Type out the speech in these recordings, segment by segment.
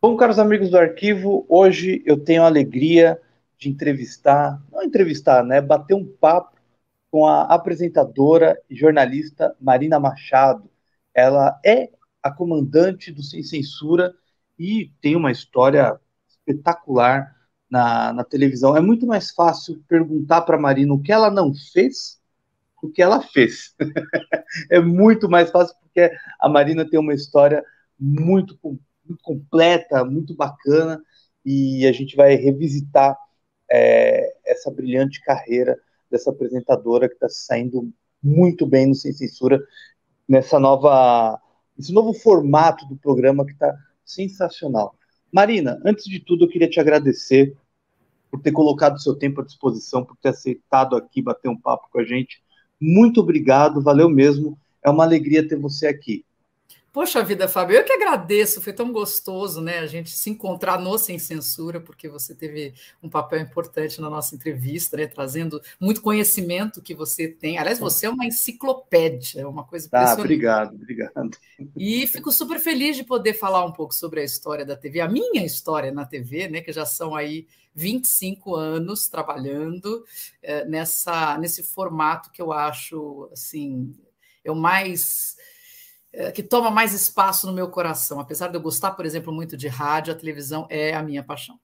Bom, caros amigos do arquivo, hoje eu tenho a alegria de entrevistar, não entrevistar, né, bater um papo com a apresentadora e jornalista Marina Machado. Ela é a comandante do Sem Censura e tem uma história espetacular na, na televisão. É muito mais fácil perguntar para Marina o que ela não fez do que ela fez. é muito mais fácil porque a Marina tem uma história muito complexa muito completa, muito bacana, e a gente vai revisitar é, essa brilhante carreira dessa apresentadora que está saindo muito bem no Sem Censura, nessa nova, esse novo formato do programa que está sensacional. Marina, antes de tudo, eu queria te agradecer por ter colocado seu tempo à disposição, por ter aceitado aqui bater um papo com a gente. Muito obrigado, valeu mesmo. É uma alegria ter você aqui. Poxa vida, Fábio, eu que agradeço, foi tão gostoso, né? A gente se encontrar no Sem Censura, porque você teve um papel importante na nossa entrevista, né? Trazendo muito conhecimento que você tem. Aliás, você é uma enciclopédia, é uma coisa ah, impressionante. Ah, obrigado, obrigado. E fico super feliz de poder falar um pouco sobre a história da TV, a minha história na TV, né? Que já são aí 25 anos trabalhando eh, nessa, nesse formato que eu acho, assim, eu é mais é, que toma mais espaço no meu coração. Apesar de eu gostar, por exemplo, muito de rádio, a televisão é a minha paixão.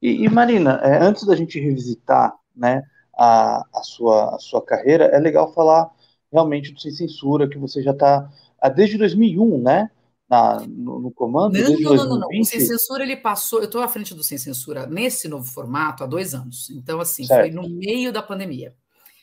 E, e Marina, é, antes da gente revisitar né, a, a, sua, a sua carreira, é legal falar realmente do Sem Censura, que você já está ah, desde 2001, né? Na, no, no, comando? Não, desde não, 2020. não, não. O Sem Censura ele passou. Eu estou à frente do Sem Censura nesse novo formato há dois anos. Então, assim, certo. foi no meio da pandemia.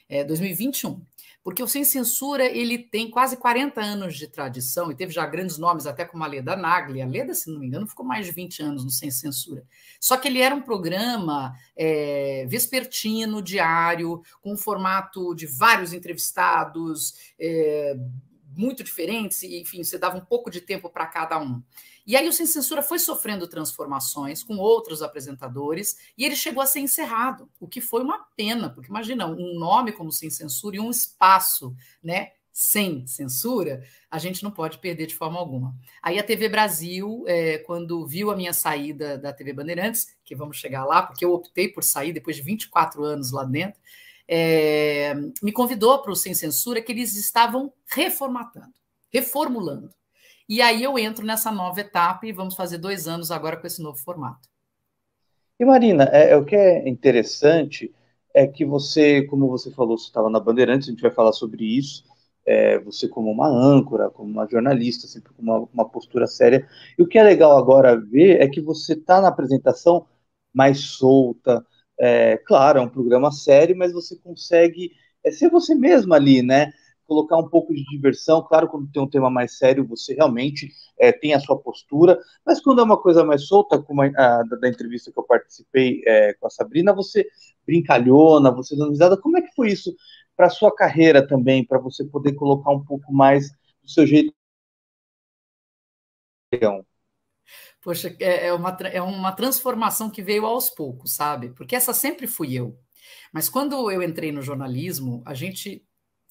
É, 2021. Porque o Sem Censura ele tem quase 40 anos de tradição e teve já grandes nomes, até como a Leda Nagli. A Leda, se não me engano, ficou mais de 20 anos no Sem Censura. Só que ele era um programa é, vespertino, diário, com um formato de vários entrevistados, é, muito diferentes, e, enfim, você dava um pouco de tempo para cada um. E aí o Sem Censura foi sofrendo transformações com outros apresentadores e ele chegou a ser encerrado, o que foi uma pena, porque imagina, um nome como Sem Censura e um espaço, né, sem censura, a gente não pode perder de forma alguma. Aí a TV Brasil, é, quando viu a minha saída da TV Bandeirantes, que vamos chegar lá, porque eu optei por sair depois de 24 anos lá dentro, é, me convidou para o Sem Censura, que eles estavam reformatando, reformulando. E aí eu entro nessa nova etapa e vamos fazer dois anos agora com esse novo formato. E Marina, é, é o que é interessante é que você, como você falou, você estava na Bandeirantes, a gente vai falar sobre isso. É, você como uma âncora, como uma jornalista, sempre com uma, uma postura séria. E o que é legal agora ver é que você está na apresentação mais solta. É, claro, é um programa sério, mas você consegue é, ser você mesma ali, né? colocar um pouco de diversão. Claro, quando tem um tema mais sério, você realmente é, tem a sua postura, mas quando é uma coisa mais solta, como a, a da entrevista que eu participei é, com a Sabrina, você brincalhona, você dando risada. Como é que foi isso para a sua carreira também, para você poder colocar um pouco mais do seu jeito? Poxa, é, é uma, é uma transformação que veio aos poucos, sabe? Porque essa sempre fui eu. Mas quando eu entrei no jornalismo, a gente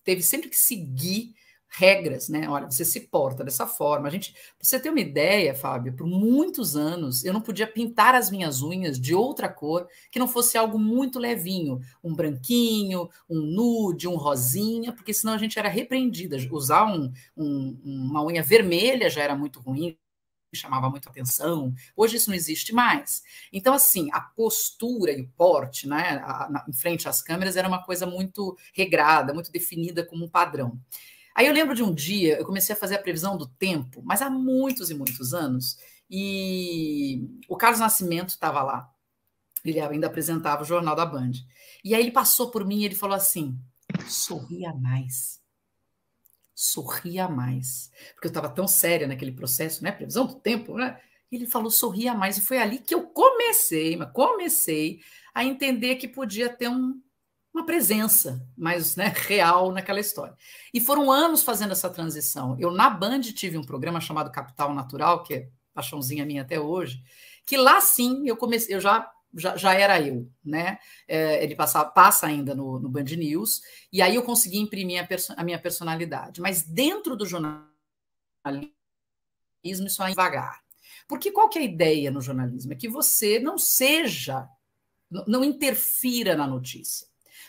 teve sempre que seguir regras, né? Olha, você se porta dessa forma. A gente, você ter uma ideia, Fábio, por muitos anos eu não podia pintar as minhas unhas de outra cor que não fosse algo muito levinho, um branquinho, um nude, um rosinha, porque senão a gente era repreendida. Usar um, um, uma unha vermelha já era muito ruim, chamava muito atenção. Hoje isso não existe mais. Então, assim, a postura e o porte, né, a, na, em frente às câmeras, era uma coisa muito regrada, muito definida como um padrão. Aí eu lembro de um dia, eu comecei a fazer a previsão do tempo, mas há muitos e muitos anos, e o Carlos Nascimento estava lá. Ele ainda apresentava o Jornal da Band. E aí ele passou por mim e ele falou assim: sorria mais sorria mais. Porque eu estava tão séria naquele processo, né? Previsão do tempo, né? Ele falou sorria mais. E foi ali que eu comecei, mas comecei a entender que podia ter um, uma presença mais né, real naquela história. E foram anos fazendo essa transição. Eu, na Band, tive um programa chamado Capital Natural, que é paixãozinha minha até hoje, que lá sim eu comecei, eu já já, já era eu, né? É, ele passa, passa ainda no, no Band News, e aí eu consegui imprimir a, a minha personalidade. Mas dentro do jornalismo, isso é devagar. Porque qual que é a ideia no jornalismo? É que você não seja, não interfira na notícia.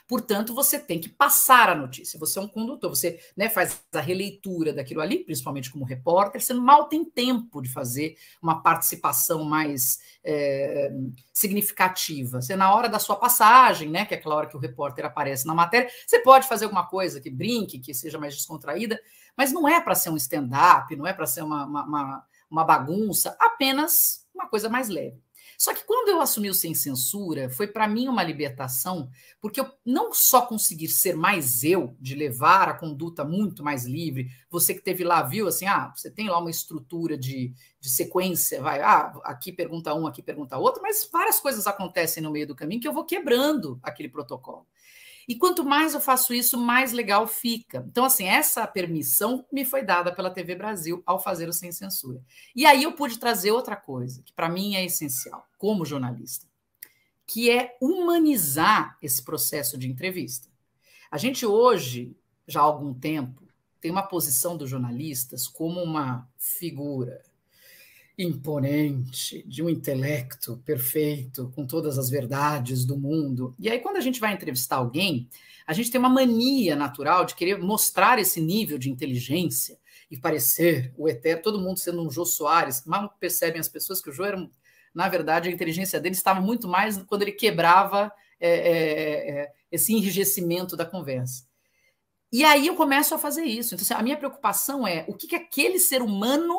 Portanto, você tem que passar a notícia. Você é um condutor, você né, faz a releitura daquilo ali, principalmente como repórter, você mal tem tempo de fazer uma participação mais é, significativa. Você, na hora da sua passagem, né, que é aquela hora que o repórter aparece na matéria, você pode fazer alguma coisa que brinque, que seja mais descontraída, mas não é para ser um stand-up, não é para ser uma, uma, uma, uma bagunça, apenas uma coisa mais leve. Só que quando eu assumi o Sem Censura, foi para mim uma libertação, porque eu não só consegui ser mais eu, de levar a conduta muito mais livre, você que teve lá viu assim, ah, você tem lá uma estrutura de, de sequência, vai, ah, aqui pergunta um, aqui pergunta outro, mas várias coisas acontecem no meio do caminho que eu vou quebrando aquele protocolo. E quanto mais eu faço isso, mais legal fica. Então, assim, essa permissão me foi dada pela TV Brasil ao fazer o Sem Censura. E aí eu pude trazer outra coisa, que para mim é essencial, como jornalista, que é humanizar esse processo de entrevista. A gente hoje, já há algum tempo, tem uma posição dos jornalistas como uma figura imponente, de um intelecto perfeito, com todas as verdades do mundo. E aí, quando a gente vai entrevistar alguém, a gente tem uma mania natural de querer mostrar esse nível de inteligência e parecer o eterno, todo mundo sendo um Jô Soares. Mal percebem as pessoas que o Jô era, na verdade, a inteligência dele estava muito mais quando ele quebrava é, é, é, esse enrijecimento da conversa. E aí eu começo a fazer isso. Então, assim, a minha preocupação é o que, que aquele ser humano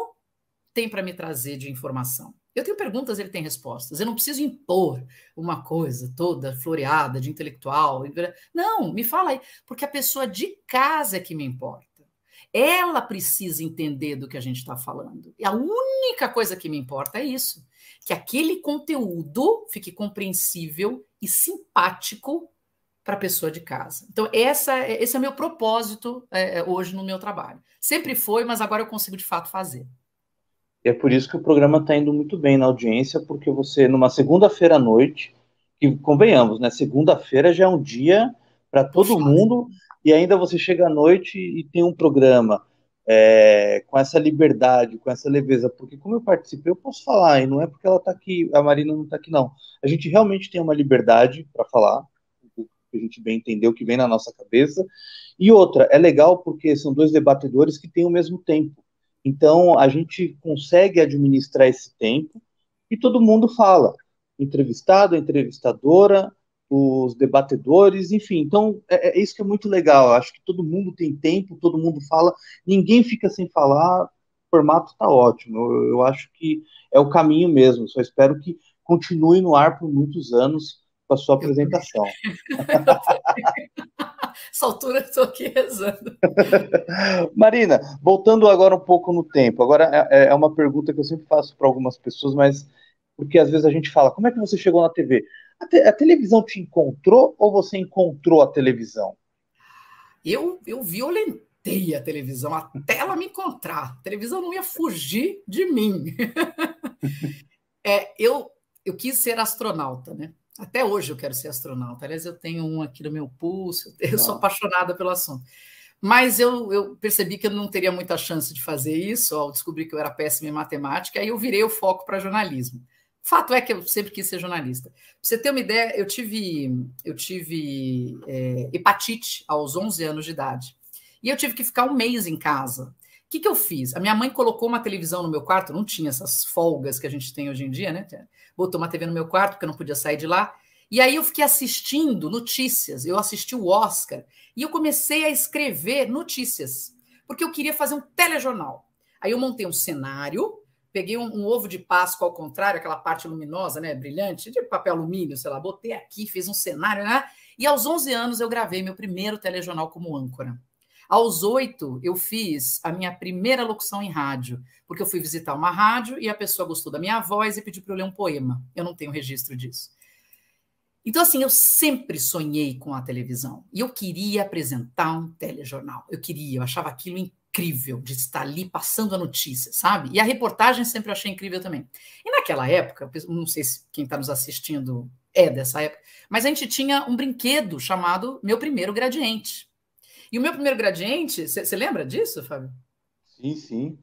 tem para me trazer de informação? Eu tenho perguntas, ele tem respostas. Eu não preciso impor uma coisa toda floreada, de intelectual. Não, me fala aí, porque a pessoa de casa é que me importa. Ela precisa entender do que a gente está falando. E a única coisa que me importa é isso: que aquele conteúdo fique compreensível e simpático para a pessoa de casa. Então, essa, é, esse é o meu propósito é, é, hoje no meu trabalho. Sempre foi, mas agora eu consigo de fato fazer. E é por isso que o programa está indo muito bem na audiência, porque você, numa segunda-feira à noite, que convenhamos, né? Segunda-feira já é um dia para todo mundo, e ainda você chega à noite e tem um programa é, com essa liberdade, com essa leveza, porque como eu participei, eu posso falar, e não é porque ela está aqui, a Marina não está aqui, não. A gente realmente tem uma liberdade para falar, que a gente bem entendeu, que vem na nossa cabeça. E outra, é legal porque são dois debatedores que têm o mesmo tempo. Então, a gente consegue administrar esse tempo e todo mundo fala. Entrevistado, entrevistadora, os debatedores, enfim. Então, é, é, isso que é muito legal. Eu acho que todo mundo tem tempo, todo mundo fala, ninguém fica sem falar. O formato está ótimo. Eu, eu, acho que é o caminho mesmo. Só espero que continue no ar por muitos anos com a sua apresentação. essa altura estou aqui rezando. Marina, voltando agora um pouco no tempo, agora é, é, é uma pergunta que eu sempre faço para algumas pessoas, mas porque às vezes a gente fala, como é que você chegou na TV? A, te, a televisão te encontrou ou você encontrou a televisão? Eu, eu violentei a televisão até ela me encontrar. A televisão não ia fugir de mim. é, eu, eu quis ser astronauta, né? Até hoje eu quero ser astronauta. Aliás, eu tenho um aqui no meu pulso, eu sou apaixonada pelo assunto. Mas eu, eu, percebi que eu não teria muita chance de fazer isso, ao descobrir que eu era péssima em matemática, aí eu virei o foco para jornalismo. Fato é que eu sempre quis ser jornalista. Pra você ter uma ideia, eu tive, eu tive é, hepatite aos 11 anos de idade. E eu tive que ficar um mês em casa. O que, que eu fiz? A minha mãe colocou uma televisão no meu quarto, não tinha essas folgas que a gente tem hoje em dia, né? botou uma TV no meu quarto, porque eu não podia sair de lá. E aí eu fiquei assistindo notícias, eu assisti o Oscar, e eu comecei a escrever notícias, porque eu queria fazer um telejornal. Aí eu montei um cenário, peguei um, um ovo de Páscoa ao contrário, aquela parte luminosa, né, brilhante, de papel alumínio, sei lá, botei aqui, fiz um cenário, né? E aos 11 anos eu gravei meu primeiro telejornal como âncora. Aos oito, eu fiz a minha primeira locução em rádio, porque eu fui visitar uma rádio e a pessoa gostou da minha voz e pediu para eu ler um poema. Eu não tenho registro disso. Então, assim, eu sempre sonhei com a televisão e eu queria apresentar um telejornal. Eu queria, eu achava aquilo incrível de estar ali passando a notícia, sabe? E a reportagem sempre achei incrível também. E naquela época, não sei se quem está nos assistindo é dessa época, mas a gente tinha um brinquedo chamado Meu Primeiro Gradiente. E o meu primeiro gradiente, você lembra disso, Fábio? Sim, sim.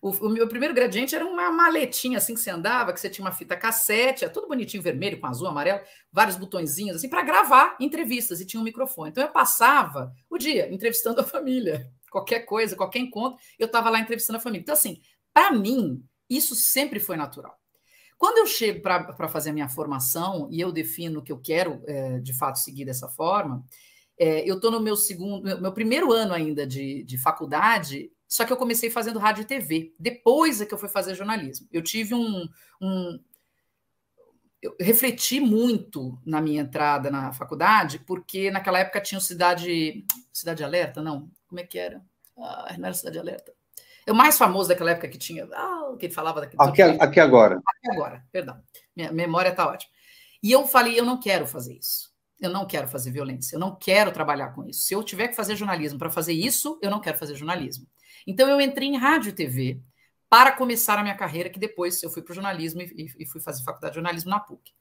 O, o, meu primeiro gradiente era uma maletinha assim que você andava, que você tinha uma fita cassete, era é tudo bonitinho, vermelho, com azul, amarelo, vários botõezinhos assim, para gravar entrevistas e tinha um microfone. Então eu passava o dia entrevistando a família. Qualquer coisa, qualquer encontro, eu estava lá entrevistando a família. Então, assim, para mim, isso sempre foi natural. Quando eu chego para fazer a minha formação e eu defino que eu quero, é, de fato, seguir dessa forma, é, eu estou no meu segundo, meu, meu, primeiro ano ainda de, de faculdade, só que eu comecei fazendo rádio e TV. Depois é que eu fui fazer jornalismo. Eu tive um, um eu refleti muito na minha entrada na faculdade, porque naquela época tinha o Cidade. Cidade Alerta, não? Como é que era? Ah, não era Cidade Alerta. É o mais famoso daquela época que tinha. Ah, que ele falava daquele. Aqui, aqui agora. Aqui agora, perdão. Minha memória está ótima. E eu falei, eu não quero fazer isso eu não quero fazer violência, eu não quero trabalhar com isso. Se eu tiver que fazer jornalismo para fazer isso, eu não quero fazer jornalismo. Então eu entrei em rádio e TV para começar a minha carreira, que depois eu fui para o jornalismo e, e fui fazer faculdade de jornalismo na PUC.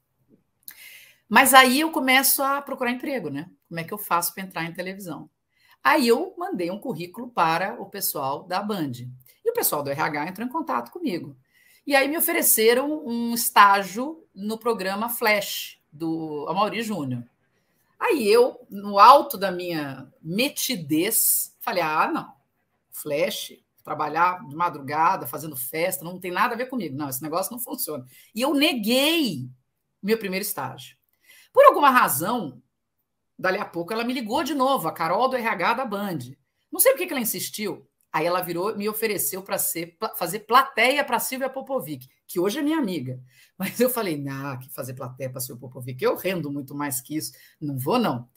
Mas aí eu começo a procurar emprego, né? Como é que eu faço para entrar em televisão? Aí eu mandei um currículo para o pessoal da Band. E o pessoal do RH entrou em contato comigo. E aí me ofereceram um estágio no programa Flash, do Amaury Júnior. Aí eu, no alto da minha metidez, falei: ah, não, flash, trabalhar de madrugada, fazendo festa, não tem nada a ver comigo. Não, esse negócio não funciona. E eu neguei meu primeiro estágio. Por alguma razão, dali a pouco ela me ligou de novo, a Carol do RH da Band. Não sei por que ela insistiu. Aí ela virou, me ofereceu para ser fazer plateia para Silvia Popovic, que hoje é minha amiga. Mas eu falei, nah, que fazer plateia para Silvia Popovic, eu rendo muito mais que isso, não vou não.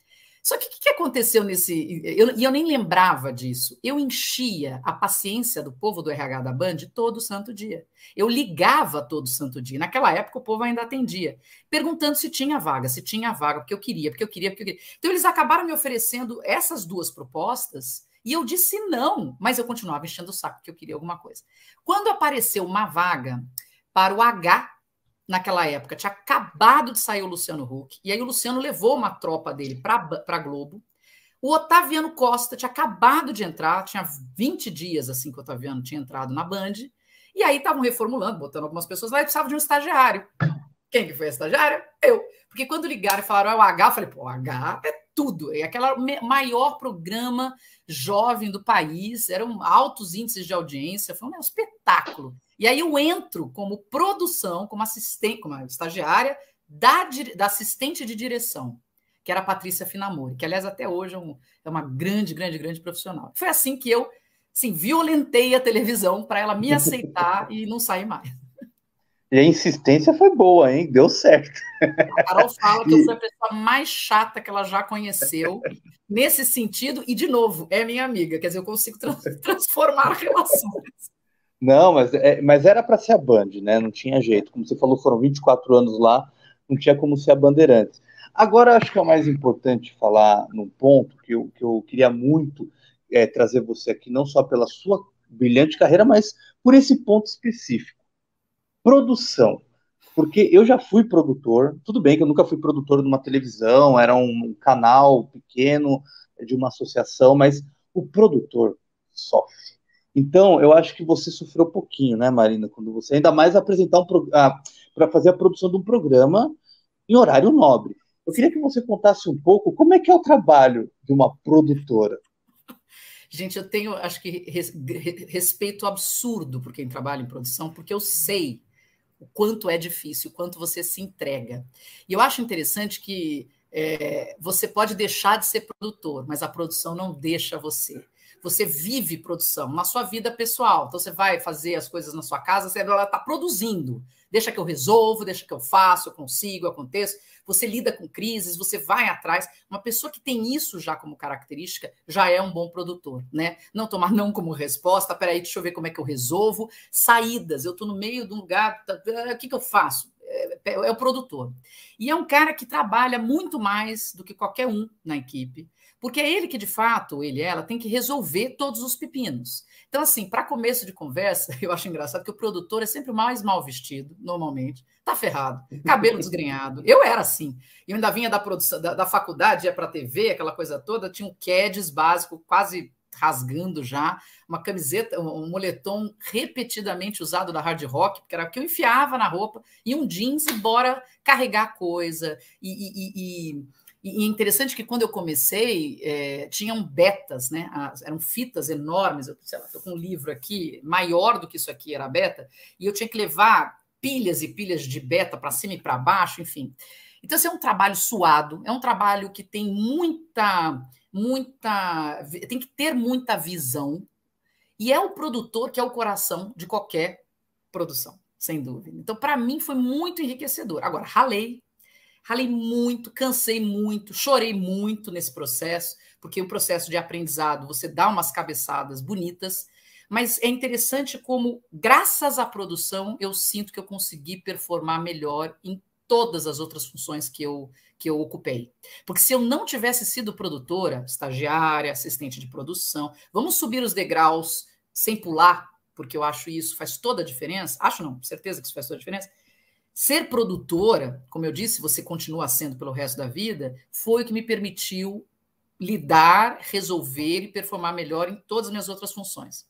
Só que o que, que, aconteceu nesse. E eu, eu, nem lembrava disso. Eu enchia a paciência do povo do RH da Band todo santo dia. Eu ligava todo santo dia. Naquela época, o povo ainda atendia, perguntando se tinha vaga, se tinha vaga, porque eu queria, porque eu queria, porque eu queria. Então, eles acabaram me oferecendo essas duas propostas e eu disse não, mas eu continuava enchendo o saco que eu queria alguma coisa. Quando apareceu uma vaga para o H, naquela época, tinha acabado de sair o Luciano Huck, e aí o Luciano levou uma tropa dele para a Globo. O Otaviano Costa tinha acabado de entrar, tinha 20 dias assim que o Otaviano tinha entrado na Band, e aí estavam reformulando, botando algumas pessoas lá e precisava de um estagiário. Quem que foi a estagiária? Eu. Porque quando ligaram e falaram, é o H, eu falei, pô, o H é tudo. É aquele maior programa jovem do país, eram altos índices de audiência, foi um espetáculo. E aí eu entro como produção, como assistente, como estagiária da, da assistente de direção, que era a Patrícia Finamori, que aliás até hoje é, um, é uma grande, grande, grande profissional. Foi assim que eu, assim, violentei a televisão para ela me aceitar e não sair mais. E a insistência foi boa, hein? Deu certo. A Carol fala que eu sou a pessoa mais chata que ela já conheceu, nesse sentido, e de novo, é minha amiga, quer dizer, eu consigo tra transformar relações. Não, mas, é, mas era para ser a Band, né? Não tinha jeito. Como você falou, foram 24 anos lá, não tinha como ser a Bandeirantes. Agora, acho que é o mais importante falar num ponto que eu, que eu queria muito é, trazer você aqui, não só pela sua brilhante carreira, mas por esse ponto específico produção. Porque eu já fui produtor, tudo bem que eu nunca fui produtor de uma televisão, era um canal pequeno de uma associação, mas o produtor sofre. Então, eu acho que você sofreu um pouquinho, né, Marina, quando você ainda mais apresentar um para fazer a produção de um programa em horário nobre. Eu queria que você contasse um pouco como é que é o trabalho de uma produtora. Gente, eu tenho, acho que respeito absurdo por quem trabalha em produção, porque eu sei o quanto é difícil, o quanto você se entrega. E eu acho interessante que é, você pode deixar de ser produtor, mas a produção não deixa você. Você vive produção na sua vida pessoal. Então você vai fazer as coisas na sua casa, você está produzindo deixa que eu resolvo, deixa que eu faço, eu consigo, eu aconteço. Você lida com crises, você vai atrás. Uma pessoa que tem isso já como característica já é um bom produtor, né? Não tomar não como resposta, peraí, deixa eu ver como é que eu resolvo. Saídas, eu estou no meio de um lugar, tá, ah, o que, que eu faço? É, é, é o produtor. E é um cara que trabalha muito mais do que qualquer um na equipe, porque é ele que, de fato, ele ela tem que resolver todos os pepinos. Então, assim, para começo de conversa, eu acho engraçado que o produtor é sempre o mais mal vestido, normalmente. Tá ferrado, cabelo desgrenhado. Eu era assim. Eu ainda vinha da produção da, da faculdade, ia para a TV, aquela coisa toda, tinha um CADs básico, quase rasgando já, uma camiseta, um moletom repetidamente usado da hard rock, porque era o que eu enfiava na roupa, e um jeans, embora carregar coisa, e, e, e e, e é interessante que quando eu comecei, é, tinham betas, né? As, eram fitas enormes. Eu estou com um livro aqui, maior do que isso aqui era beta, e eu tinha que levar pilhas e pilhas de beta para cima e para baixo, enfim. Então, esse assim, é um trabalho suado, é um trabalho que tem muita, muita. tem que ter muita visão. E é o produtor que é o coração de qualquer produção, sem dúvida. Então, para mim, foi muito enriquecedor. Agora, ralei, Ralei muito, cansei muito, chorei muito nesse processo, porque o processo de aprendizado você dá umas cabeçadas bonitas, mas é interessante como, graças à produção, eu sinto que eu consegui performar melhor em todas as outras funções que eu, que eu ocupei. Porque se eu não tivesse sido produtora, estagiária, assistente de produção, vamos subir os degraus sem pular, porque eu acho isso faz toda a diferença. Acho não, certeza que isso faz toda a diferença Ser produtora, como eu disse, você continua sendo pelo resto da vida, foi o que me permitiu lidar, resolver e performar melhor em todas as minhas outras funções.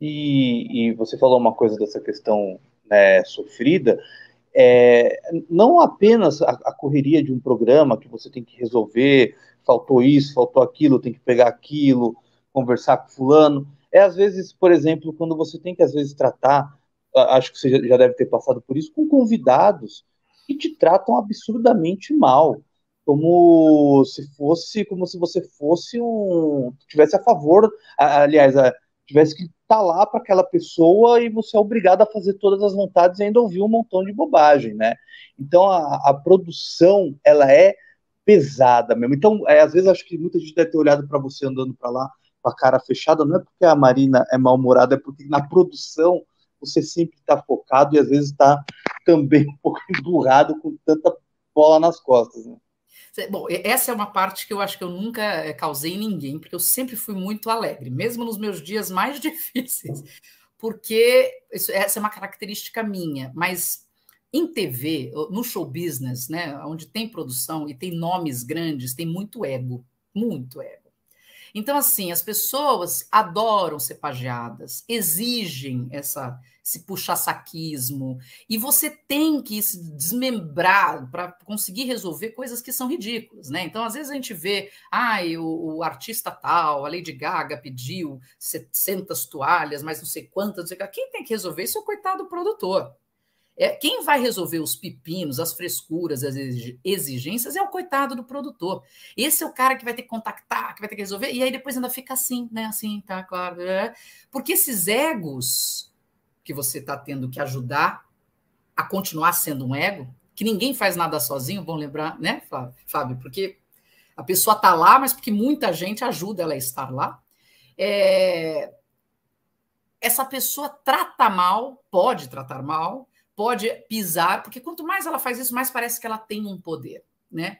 E, e você falou uma coisa dessa questão né, sofrida, é, não apenas a, a, correria de um programa que você tem que resolver, faltou isso, faltou aquilo, tem que pegar aquilo, conversar com fulano. É às vezes, por exemplo, quando você tem que às vezes tratar acho que você já deve ter passado por isso, com convidados que te tratam absurdamente mal, como se fosse, como se você fosse um, tivesse a favor, aliás, tivesse que estar tá lá para aquela pessoa e você é obrigado a fazer todas as vontades e ainda ouvir um montão de bobagem, né? Então a, a produção ela é pesada mesmo. Então é, às vezes acho que muita gente deve ter olhado para você andando para lá com a cara fechada, não é porque a Marina é mal-humorada, é porque na produção você sempre está focado e às vezes está também um pouco emburrado com tanta bola nas costas. Né? Bom, essa é uma parte que eu acho que eu nunca eh, causei em ninguém, porque eu sempre fui muito alegre, mesmo nos meus dias mais difíceis, porque isso, essa é uma característica minha, mas em TV, no show business, né, onde tem produção e tem nomes grandes, tem muito ego, muito ego. Então, assim, as pessoas adoram ser pageadas, exigem essa, esse puxa-saquismo, e você tem que se desmembrar para conseguir resolver coisas que são ridículas, né? Então, às vezes a gente vê, ai, o, o artista tal, a Lady Gaga pediu 700 toalhas, mas não sei quantas, não sei Quem tem que resolver isso é o coitado produtor. É, quem vai resolver os pepinos, as frescuras, as exigências é o coitado do produtor. Esse é o cara que vai ter que contactar, que vai ter que resolver, e aí depois ainda fica assim, né? Assim, tá claro. É. Porque esses egos que você está tendo que ajudar a continuar sendo um ego, que ninguém faz nada sozinho, vão lembrar, né, Fábio? Porque a pessoa está lá, mas porque muita gente ajuda ela a estar lá. É... Essa pessoa trata mal, pode tratar mal, pode pisar, porque quanto mais ela faz isso, mais parece que ela tem um poder, né?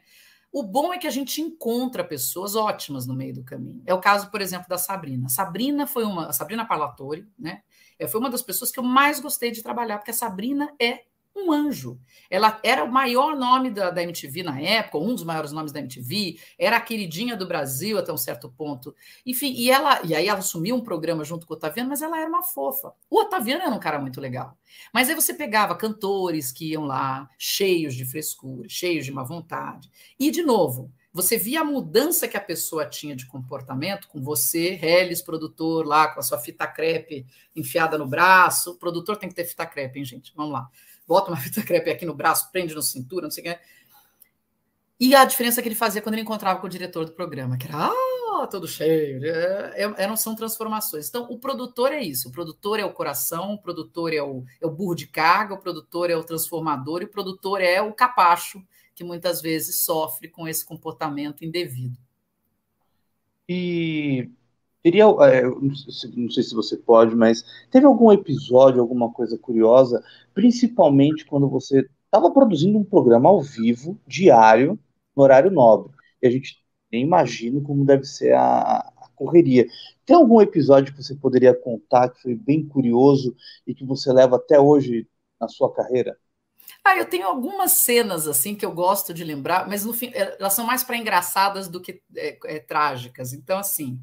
O bom é que a gente encontra pessoas ótimas no meio do caminho. É o caso, por exemplo, da Sabrina. Sabrina foi uma, Sabrina Parlatore, né? É, foi uma das pessoas que eu mais gostei de trabalhar, porque a Sabrina é um anjo. Ela era o maior nome da, da, MTV na época, um dos maiores nomes da MTV, era a queridinha do Brasil até um certo ponto. Enfim, e ela e aí ela assumiu um programa junto com o Otaviano, mas ela era uma fofa. O Otaviano era um cara muito legal. Mas aí você pegava cantores que iam lá, cheios de frescura, cheios de má vontade. E, de novo, você via a mudança que a pessoa tinha de comportamento com você, Helles, produtor, lá com a sua fita crepe enfiada no braço. O produtor tem que ter fita crepe, hein, gente? Vamos lá bota uma fita crepe aqui no braço, prende no cintura, não sei o que. E a diferença que ele fazia quando ele encontrava com o diretor do programa, que era ah, todo cheio. É, é, são transformações. Então, o produtor é isso. O produtor é o coração, o produtor é o, é o burro de carga, o produtor é o transformador e o produtor é o capacho que muitas vezes sofre com esse comportamento indevido. E Teria, é, não sei se você pode, mas teve algum episódio, alguma coisa curiosa, principalmente quando você estava produzindo um programa ao vivo, diário, no horário nobre. E a gente nem imagina como deve ser a, a correria. Tem algum episódio que você poderia contar que foi bem curioso e que você leva até hoje na sua carreira? Ah, eu tenho algumas cenas assim que eu gosto de lembrar, mas no fim eh, elas são mais para engraçadas do que é, é, trágicas. Então, assim,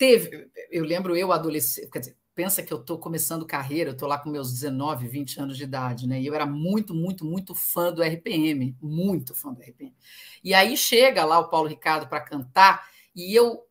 teve, eu lembro eu adolescente, quer dizer, pensa que eu estou começando carreira, eu estou lá com meus 19, 20 anos de idade, né? E eu era muito, muito, muito fã do RPM, muito fã do RPM. E aí chega lá o Paulo Ricardo para cantar, e eu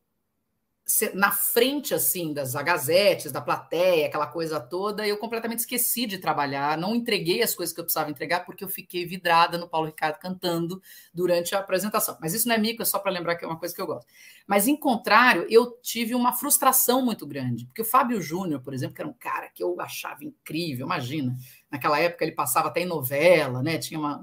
na frente assim das gazetes, da plateia, aquela coisa toda, eu completamente esqueci de trabalhar, não entreguei as coisas que eu precisava entregar porque eu fiquei vidrada no Paulo Ricardo cantando durante a apresentação. Mas isso não é mico, é só para lembrar que é uma coisa que eu gosto. Mas em contrário, eu tive uma frustração muito grande, porque o Fábio Júnior, por exemplo, que era um cara que eu achava incrível, imagina, naquela época ele passava até em novela, né? Tinha uma,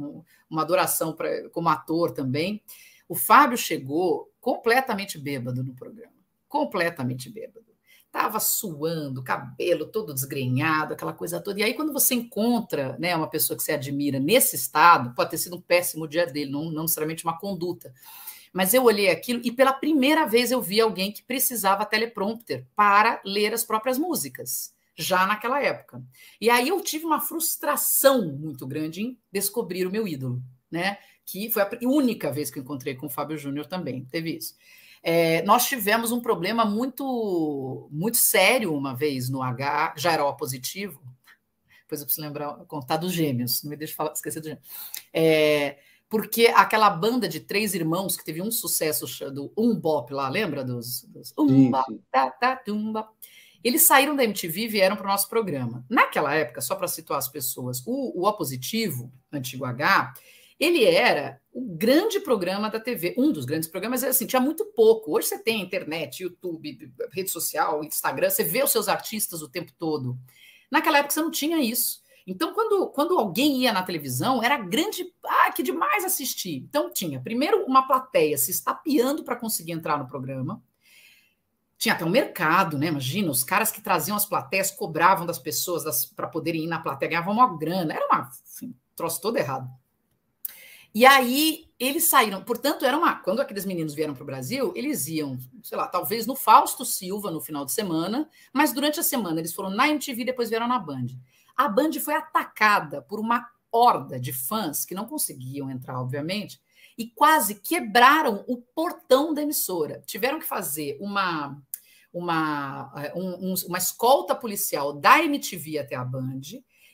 uma adoração pra, como ator também. O Fábio chegou completamente bêbado no programa completamente bêbado. Tava suando, cabelo todo desgrenhado, aquela coisa toda. E aí, quando você encontra né, uma pessoa que você admira nesse estado, pode ter sido um péssimo dia dele, não, não necessariamente uma conduta. Mas eu olhei aquilo e pela primeira vez eu vi alguém que precisava teleprompter para ler as próprias músicas, já naquela época. E aí eu tive uma frustração muito grande em descobrir o meu ídolo, né? Que foi a única vez que eu encontrei com o Fábio Júnior também, teve isso. É, nós tivemos um problema muito, muito sério uma vez no H, O positivo. Depois eu preciso lembrar, contar dos gêmeos, não me deixe falar, esquecer do gêmeo. É, porque aquela banda de três irmãos que teve um sucesso do Um Bop lá, lembra dos, dos Um tá, tá, Eles saíram da MTV e vieram para o nosso programa. Naquela época, só para situar as pessoas, o, o Opositivo, antigo H, ele era o grande programa da TV, um dos grandes programas, era é assim, tinha muito pouco. Hoje você tem internet, YouTube, rede social, Instagram, você vê os seus artistas o tempo todo. Naquela época você não tinha isso. Então, quando, quando alguém ia na televisão, era grande. Ah, que demais assistir. Então, tinha primeiro uma plateia se estapeando para conseguir entrar no programa. Tinha até um mercado, né? Imagina, os caras que traziam as plateias cobravam das pessoas para poderem ir na plateia, ganhavam uma grana. Era uma, enfim, assim, troço todo errado. E aí eles saíram. Portanto, era uma. Quando aqueles meninos vieram para o Brasil, eles iam, sei lá, talvez no Fausto Silva no final de semana, mas durante a semana eles foram na MTV depois vieram na Band. A Band foi atacada por uma horda de fãs que não conseguiam entrar, obviamente, e quase quebraram o portão da emissora. Tiveram que fazer uma uma, eh, um, uma escolta policial da MTV até a Band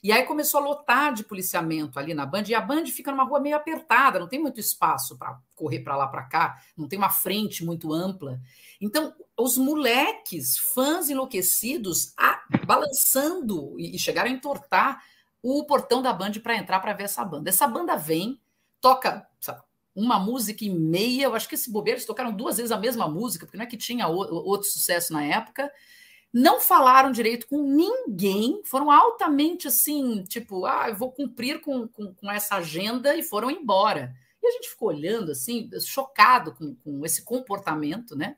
e aí começou a lotar de policiamento ali na Band, e a Band fica numa rua meio apertada, não tem muito espaço para correr para lá, para cá, não tem uma frente muito ampla. Então, os moleques, fãs enlouquecidos, a, balançando e, e chegaram a entortar o portão da Band para entrar para ver essa banda. Essa banda vem, toca sabe, uma música e meia, eu acho que esse bobeiro, eles tocaram duas vezes a mesma música, porque não é que tinha outro sucesso na época não falaram direito com ninguém, foram altamente assim, tipo, ah, eu vou cumprir com, com, com essa agenda e foram embora. E a gente ficou olhando assim, chocado com, com esse comportamento, né?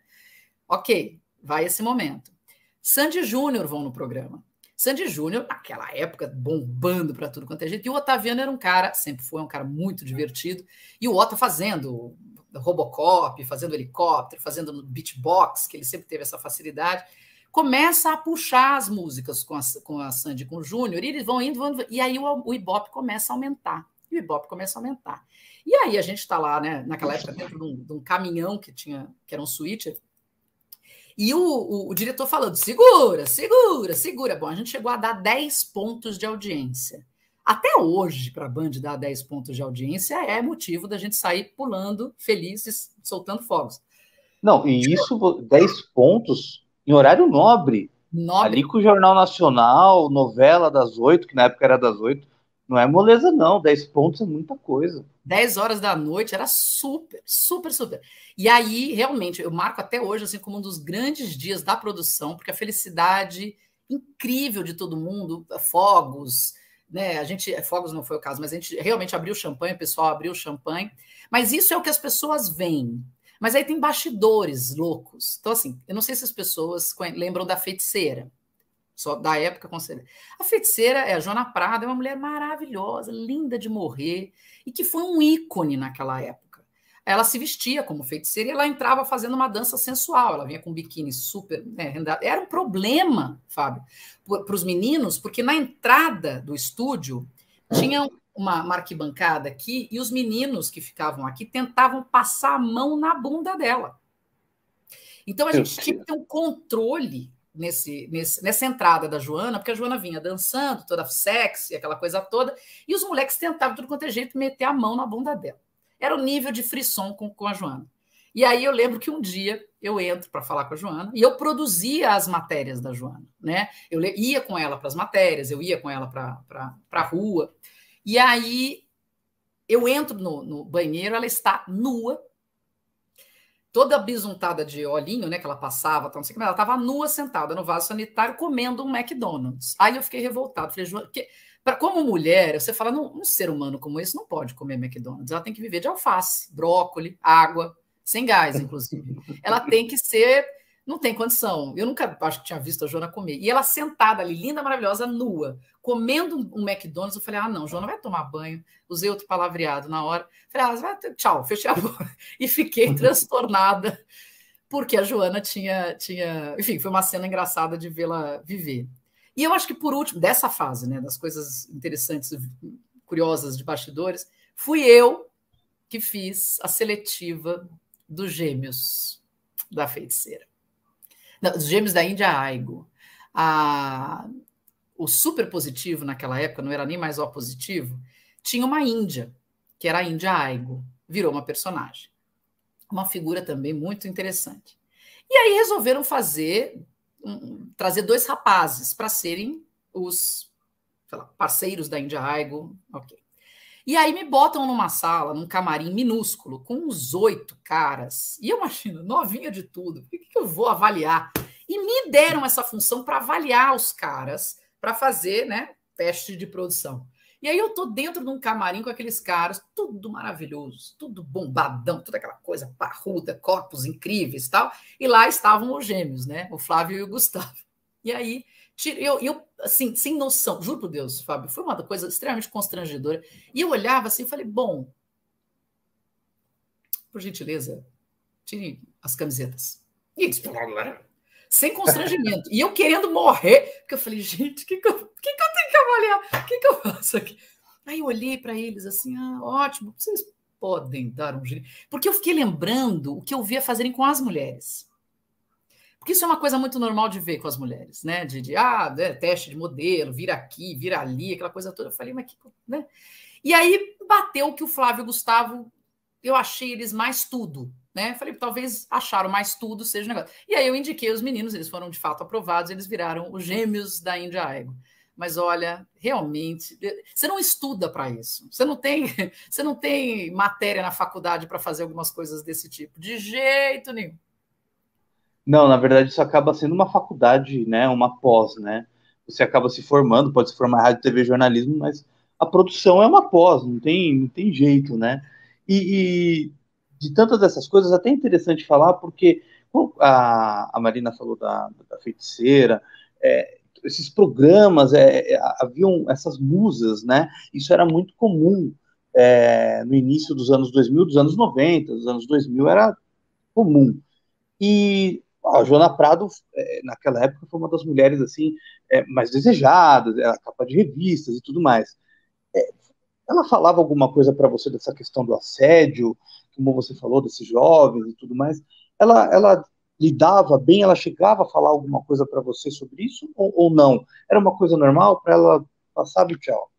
Ok, vai esse momento. Sandy Júnior vão no programa. Sandy Júnior, naquela época, bombando para tudo quanto é gente. E o Otaviano era um cara, sempre foi um cara muito divertido. E o Otto fazendo Robocop, fazendo helicóptero, fazendo beatbox, que ele sempre teve essa facilidade começa a puxar as músicas com a, com a Sandy com o Júnior, e eles vão indo, vão, e aí o, o Ibope começa a aumentar. E o Ibope começa a aumentar. E aí a gente está lá, né, naquela época, dentro de um, de um, caminhão que tinha, que era um suíte e o, o, o, diretor falando: segura, segura, segura. Bom, a gente chegou a dar 10 pontos de audiência. Até hoje, para a Band dar 10 pontos de audiência, é motivo da gente sair pulando, felizes, soltando fogos. Não, e isso, 10 pontos em horário nobre. nobre. Ali com o Jornal Nacional, novela das oito, que na época era das oito, não é moleza, não. 10 pontos é muita coisa. 10 horas da noite era super, super, super. E aí, realmente, eu marco até hoje assim como um dos grandes dias da produção, porque a felicidade incrível de todo mundo, fogos, né? A gente, é, fogos não foi o caso, mas a gente realmente abriu champanhe, o pessoal abriu champanhe. Mas isso é o que as pessoas veem. Mas aí tem bastidores loucos. Então, assim, eu não sei se as pessoas lembram da feiticeira. Só da época conselheira. A feiticeira é a Joana Prada, é uma mulher maravilhosa, linda de morrer, e que foi um ícone naquela época. Ela se vestia como feiticeira e ela entrava fazendo uma dança sensual. Ela vinha com um biquíni super. Né, era um problema, Fábio, para os meninos, porque na entrada do estúdio tinha uma, marquibancada arquibancada aqui e os meninos que ficavam aqui tentavam passar a mão na bunda dela. Então a gente tinha que ter um controle nesse, nesse, nessa entrada da Joana, porque a Joana vinha dançando, toda sexy, aquela coisa toda, e os moleques tentavam, tudo quanto é jeito, meter a mão na bunda dela. Era o nível de frisson com, com a Joana. E aí eu lembro que um dia eu entro para falar com a Joana e eu produzia as matérias da Joana, né? Eu ia com ela para as matérias, eu ia com ela para a rua. E aí eu entro no, no banheiro, ela está nua, toda bisuntada de olhinho, né? Que ela passava, não sei o que, mas ela estava nua sentada no vaso sanitário comendo um McDonald's. Aí eu fiquei revoltado. Falei, Joana, porque, pra, como mulher, você fala, não, um ser humano como esse não pode comer McDonald's. Ela tem que viver de alface, brócolis, água, sem gás, inclusive. ela tem que ser. Não tem condição. Eu nunca acho que tinha visto a Joana comer. E ela sentada ali, linda, maravilhosa, nua, comendo um McDonald's, eu falei, ah, não, João não vai tomar banho. Usei outro palavreado na hora. Falei, ah, vai, tchau, fechei a boca. E fiquei uhum. transtornada, porque a Joana tinha, tinha... Enfim, foi uma cena engraçada de vê-la viver. E eu acho que, por último, dessa fase, né, das coisas interessantes, curiosas de bastidores, fui eu que fiz a seletiva dos gêmeos da feiticeira. Não, os gêmeos da Índia Aigo. A ah, o super positivo naquela época, não era nem mais O positivo, tinha uma Índia, que era a Índia Aigo, virou uma personagem. Uma figura também muito interessante. E aí resolveram fazer, um, trazer dois rapazes para serem os lá, parceiros da Índia Aigo. Okay. E aí me botam numa sala, num camarim minúsculo, com uns oito caras. E eu imagino, novinha de tudo, o que, que eu vou avaliar? E me deram essa função para avaliar os caras para fazer né, teste de produção. E aí eu tô dentro de um camarim com aqueles caras, tudo maravilhoso, tudo bombadão, toda aquela coisa parruda, corpos incríveis e tal. E lá estavam os gêmeos, né? O Flávio e o Gustavo. E aí, eu, eu assim, sem noção, juro por Deus, Fábio, foi uma coisa extremamente constrangedora. E eu olhava assim e falei, bom, por gentileza, tire as camisetas. E eles, sem constrangimento. E eu querendo morrer, porque eu falei, gente, o que, que, eu, que, que eu tenho que avaliar? O que, que eu faço aqui? Aí eu olhei para eles assim, ah, ótimo, vocês podem dar um jeito. Porque eu fiquei lembrando o que eu via fazerem com as mulheres. Porque isso é uma coisa muito normal de ver com as mulheres, né? De, de ah, né, teste de modelo, vira aqui, vira ali, aquela coisa toda. Eu falei, mas que. Né? E aí bateu que o Flávio e o Gustavo, eu achei eles mais tudo né? Falei, talvez acharam mais tudo seja um negócio. E aí eu indiquei os meninos, eles foram de fato aprovados, eles viraram os gêmeos da Índia Ego. Mas olha, realmente, eh, você não estuda para isso. Você não tem, você não tem matéria na faculdade para fazer algumas coisas desse tipo, de jeito nenhum. Não, na verdade isso acaba sendo uma faculdade, né, uma pós, né? Você acaba se formando, pode se formar em rádio, TV, jornalismo, mas a produção é uma pós, não tem, não tem jeito, né? e, e de tantas dessas coisas, é até interessante falar, porque a, a Marina falou da, da feiticeira, é, esses programas, é, é, haviam essas musas, né? Isso era muito comum é, no início dos anos 2000, dos anos 90, dos anos 2000 era comum. E ó, a Joana Prado, é, naquela época, foi uma das mulheres assim é, mais desejadas, era capa de revistas e tudo mais. ela falava alguma coisa para você dessa questão do assédio, como você falou, desses jovens e tudo mais, ela, ela lidava bem, ela chegava a falar alguma coisa para você sobre isso ou, ou, não? Era uma coisa normal para ela passar e tchau?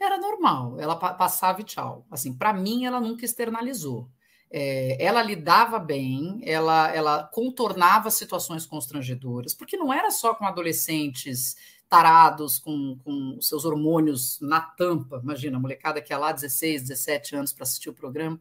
Era normal, ela passava e tchau. Assim, para mim, ela nunca externalizou. É, ela lidava bem, ela, ela contornava situações constrangedoras, porque não era só com adolescentes tarados com, com seus hormônios na tampa. Imagina, a molecada que ia lá 16, 17 anos para assistir o programa.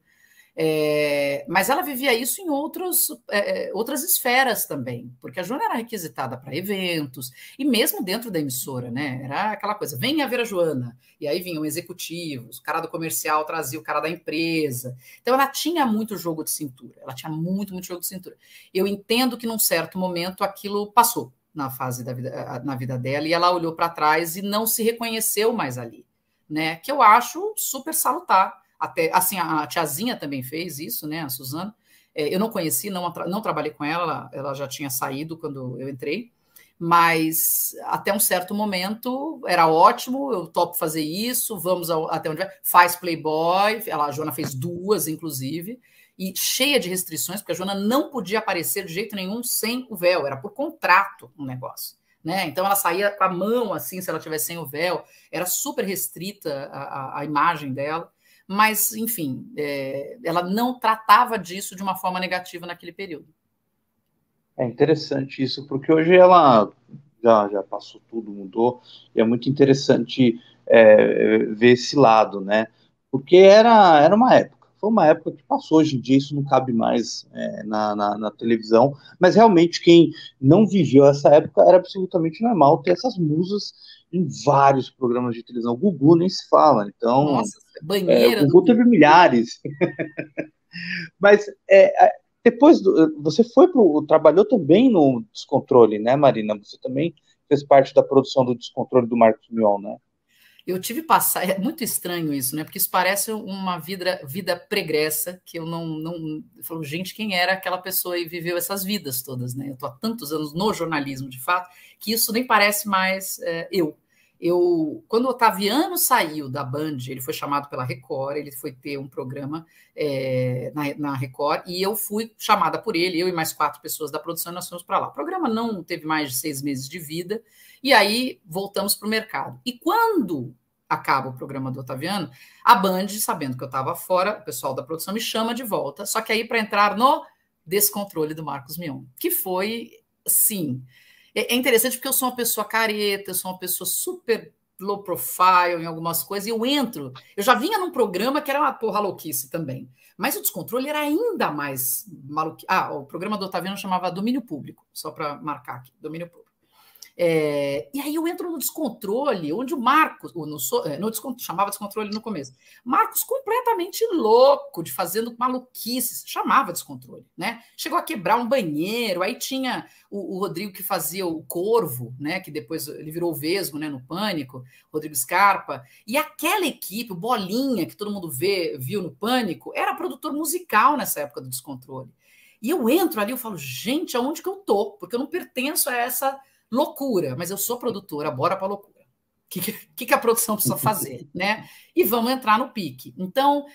É, mas ela vivia isso em outros, é, é, outras esferas também, porque a Joana era requisitada para eventos, e mesmo dentro da emissora, né? Era aquela coisa: venha ver a Joana. E aí vinham executivos, o cara do comercial trazia o cara da empresa. Então ela tinha muito jogo de cintura, ela tinha muito, muito jogo de cintura. Eu entendo que num certo momento aquilo passou na fase da vida, na vida dela, e ela olhou para trás e não se reconheceu mais ali, né? Que eu acho super salutar até assim a tiazinha também fez isso, né, a Suzana. É, eu não conheci, não, não trabalhei com ela, ela já tinha saído quando eu entrei, mas até um certo momento era ótimo, eu topo fazer isso, vamos ao, até onde vai, faz Playboy, ela, a Joana fez duas, inclusive, e cheia de restrições, porque a Joana não podia aparecer de jeito nenhum sem o véu, era por contrato um negócio. Né? Então ela saía com a mão assim, se ela tivesse sem o véu, era super restrita a, a, a imagem dela mas, enfim, é, ela não tratava disso de uma forma negativa naquele período. É interessante isso, porque hoje ela já, já passou tudo, mudou, e é muito interessante é, ver esse lado, né? Porque era, era uma época, foi uma época que passou, hoje em dia isso não cabe mais é, na, na, na, televisão, mas realmente quem não viveu essa época era absolutamente normal ter essas musas em vários programas de televisão. O Gugu nem se fala, então. Nossa, é, banheiro. É, o Gugu teve milhares. Mas é, depois do, você foi pro, trabalhou também no descontrole, né, Marina? Você também fez parte da produção do descontrole do Marcos Mion, né? Eu tive passar, é muito estranho isso, né? Porque isso parece uma vida, vida pregressa que eu não, não eu falo, gente, quem era aquela pessoa e viveu essas vidas todas, né? Eu estou há tantos anos no jornalismo, de fato, que isso nem parece mais é, eu. Eu, quando o Otaviano saiu da Band, ele foi chamado pela Record, ele foi ter um programa é, na, na, Record, e eu fui chamada por ele, eu e mais quatro pessoas da produção, nós fomos para lá. O programa não teve mais de seis meses de vida, e aí voltamos para o mercado. E quando acaba o programa do Otaviano, a Band, sabendo que eu estava fora, o pessoal da produção me chama de volta, só que aí para entrar no descontrole do Marcos Mion, que foi, sim, é, é interessante porque eu sou uma pessoa careta, eu sou uma pessoa super low profile em algumas coisas, e eu entro. Eu já vinha num programa que era uma porra louquice também. Mas o descontrole era ainda mais maluquice. Ah, o programa do Otaviano chamava Domínio Público, só para marcar aqui, domínio público. É, e aí eu entro no descontrole, onde o Marcos, no, é, no chamava descontrole no começo, Marcos completamente louco, de fazendo maluquices, chamava descontrole, né? Chegou a quebrar um banheiro, aí tinha o, o Rodrigo que fazia o Corvo, né? Que depois ele virou o Vesgo, né? No Pânico, Rodrigo Scarpa, e aquela equipe, Bolinha, que todo mundo vê, viu no Pânico, era produtor musical nessa época do descontrole. E eu entro ali, eu falo, gente, aonde que eu tô? Porque eu não pertenço a essa Loucura, mas eu sou produtora, bora para loucura. O que, que, que a produção precisa fazer, né? E vamos entrar no pique. Então,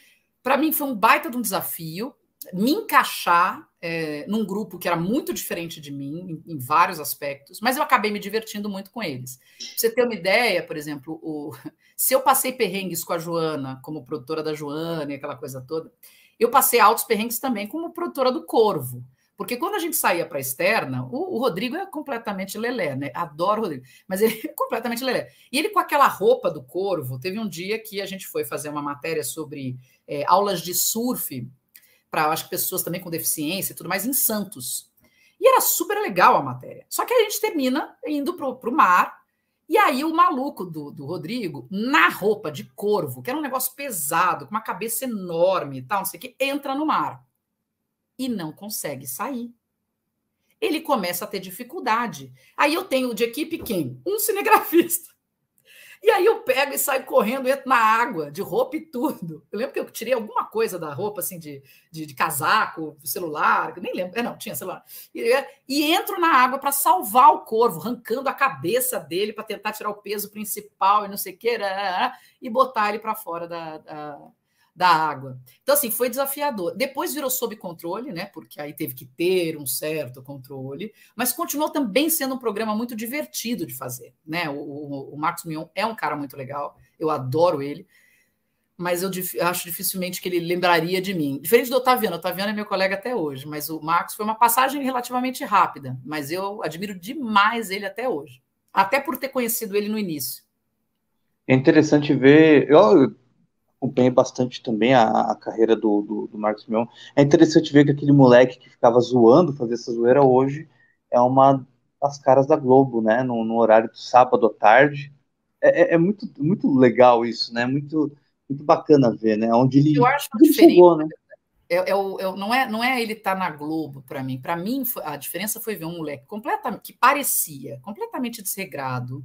para mim foi um baita de um desafio me encaixar é, num grupo que era muito diferente de mim, em, em, vários aspectos, mas eu acabei me divertindo muito com eles. Pra você ter uma ideia, por exemplo, o, se eu passei perrengues com a Joana, como produtora da Joana e aquela coisa toda, eu passei altos perrengues também como produtora do Corvo. Porque quando a gente saía para a externa, o, o, Rodrigo é completamente lelé, né? Adoro o Rodrigo, mas ele é completamente lelé. E ele com aquela roupa do corvo, teve um dia que a gente foi fazer uma matéria sobre é, aulas de surf para, acho que pessoas também com deficiência e tudo mais, em Santos. E era super legal a matéria. Só que a gente termina indo para o mar, e aí o maluco do, do Rodrigo, na roupa de corvo, que era um negócio pesado, com uma cabeça enorme e tal, não sei o que, entra no mar e não consegue sair. Ele começa a ter dificuldade. Aí eu tenho de equipe quem? Um cinegrafista. E aí eu pego e saio correndo, entro na água, de roupa e tudo. Eu lembro que eu tirei alguma coisa da roupa, assim, de, de, de casaco, celular, nem lembro. É, não, tinha celular. E, é, e entro na água para salvar o corvo, arrancando a cabeça dele para tentar tirar o peso principal e não sei o que, e botar ele para fora da, da, da água. Então, assim, foi desafiador. Depois virou sob controle, né? Porque aí teve que ter um certo controle, mas continuou também sendo um programa muito divertido de fazer, né? O, o, o Marcos Mion é um cara muito legal, eu adoro ele, mas eu dif acho dificilmente que ele lembraria de mim. Diferente do Otaviano, o Otaviano é meu colega até hoje, mas o Marcos foi uma passagem relativamente rápida, mas eu admiro demais ele até hoje, até por ter conhecido ele no início. É interessante ver. Eu acompanhei bastante também a, a carreira do, do, do Marcos Mion. É interessante ver que aquele moleque que ficava zoando, fazer essa zoeira hoje, é uma das caras da Globo, né? No, no horário do sábado à tarde. É, é, é, muito, muito legal isso, né? Muito, muito bacana ver, né? Onde ele, Eu acho ele chegou, né? Eu, eu, eu, não, é, não é ele estar tá na Globo para mim. Para mim, a diferença foi ver um moleque completamente que parecia completamente desregrado,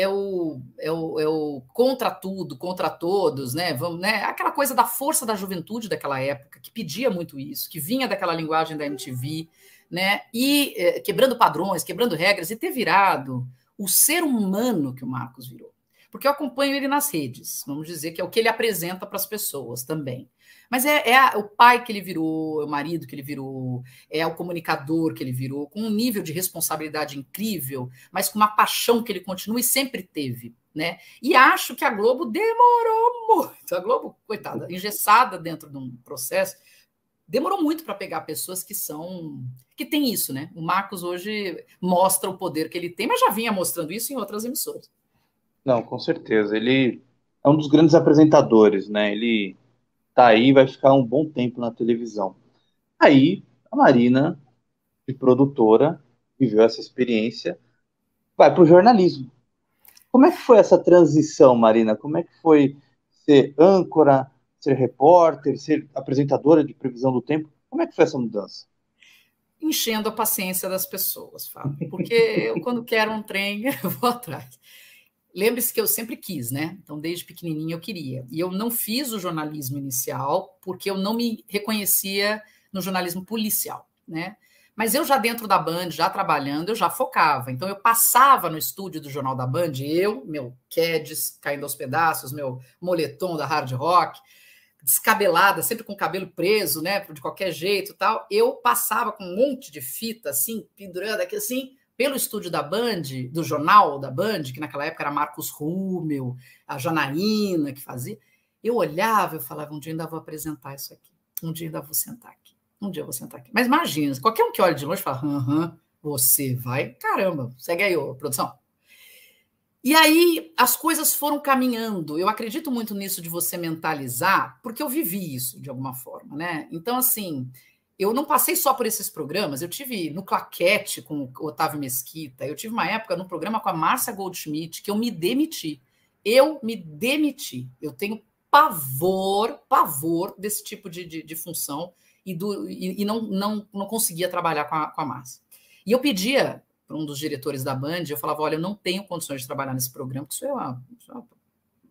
é o, é o, é o contra tudo, contra todos, né? Vamos, né? Aquela coisa da força da juventude daquela época, que pedia muito isso, que vinha daquela linguagem da MTV, né? E é, quebrando padrões, quebrando regras, e ter virado o ser humano que o Marcos virou. Porque eu acompanho ele nas redes, vamos dizer que é o que ele apresenta para as pessoas também. Mas é, é, o pai que ele virou, é o marido que ele virou, é o comunicador que ele virou, com um nível de responsabilidade incrível, mas com uma paixão que ele continua e sempre teve. Né? E acho que a Globo demorou muito. A Globo, coitada, engessada dentro de um processo, demorou muito para pegar pessoas que são que tem isso, né? O Marcos hoje mostra o poder que ele tem, mas já vinha mostrando isso em outras emissoras. Não, com certeza. Ele é um dos grandes apresentadores, né? Ele tá aí vai ficar um bom tempo na televisão. Aí a Marina, de produtora, viveu essa experiência, vai para o jornalismo. Como é que foi essa transição, Marina? Como é que foi ser âncora, ser repórter, ser apresentadora de previsão do tempo? Como é que foi essa mudança? Enchendo a paciência das pessoas, Fábio. Porque eu, quando quero um trem, eu vou atrás. Lembre-se que eu sempre quis, né? Então, desde pequenininha eu queria. E eu não fiz o jornalismo inicial porque eu não me reconhecia no jornalismo policial, né? Mas eu já dentro da Band, já trabalhando, eu já focava. Então, eu passava no estúdio do Jornal da Band, eu, meu Keds caindo aos pedaços, meu moletom da hard rock, descabelada, sempre com o cabelo preso, né? De qualquer jeito tal. Eu passava com um monte de fita, assim, pendurando aqui, assim, pelo estúdio da Band, do jornal da Band, que naquela época era Marcos Rúmel, a Janaína que fazia, eu olhava e falava, um dia ainda vou apresentar isso aqui, um dia ainda vou sentar aqui, um dia eu vou sentar aqui. Mas imagina, qualquer um que olha de longe fala, você vai, caramba, segue aí, ô, produção. E aí as coisas foram caminhando. Eu acredito muito nisso de você mentalizar, porque eu vivi isso de alguma forma, né? Então, assim, eu não passei só por esses programas, eu tive no Claquete com o Otávio Mesquita, eu tive uma época no programa com a Márcia Goldschmidt que eu me demiti. Eu me demiti. Eu tenho pavor, pavor desse tipo de, de, de função e, do, e, e, não, não, não conseguia trabalhar com a, com a Márcia. E eu pedia para um dos diretores da Band, eu falava, olha, eu não tenho condições de trabalhar nesse programa, porque isso é uma, isso é uma,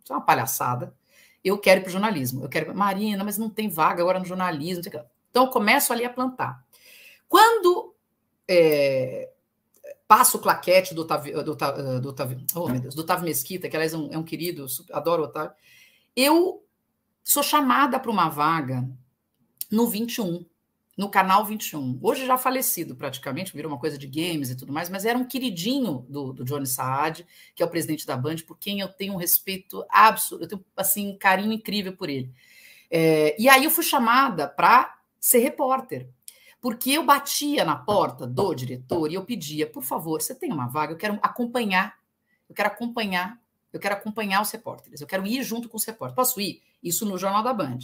isso é uma palhaçada. Eu quero ir para o jornalismo. Eu quero. Marina, mas não tem vaga agora no jornalismo. Então, eu começo ali a plantar. Quando é, passo o claquete do Otávio, do, Otávio, eh, oh, meu Deus, do Otávio Mesquita, que aliás é um, é um querido, adoro o Otávio, eu sou chamada para uma vaga no 21, no canal 21. Hoje já falecido praticamente, virou uma coisa de games e tudo mais, mas era um queridinho do, do Johnny Saad, que é o presidente da Band, por quem eu tenho um respeito absurdo, eu tenho assim, um carinho incrível por ele. É, e aí eu fui chamada para ser repórter. Porque eu batia na porta do diretor e eu pedia, por favor, você tem uma vaga, eu quero acompanhar, eu quero acompanhar, eu quero acompanhar os repórteres, eu quero ir junto com os repórteres. Posso ir? Isso no Jornal da Band.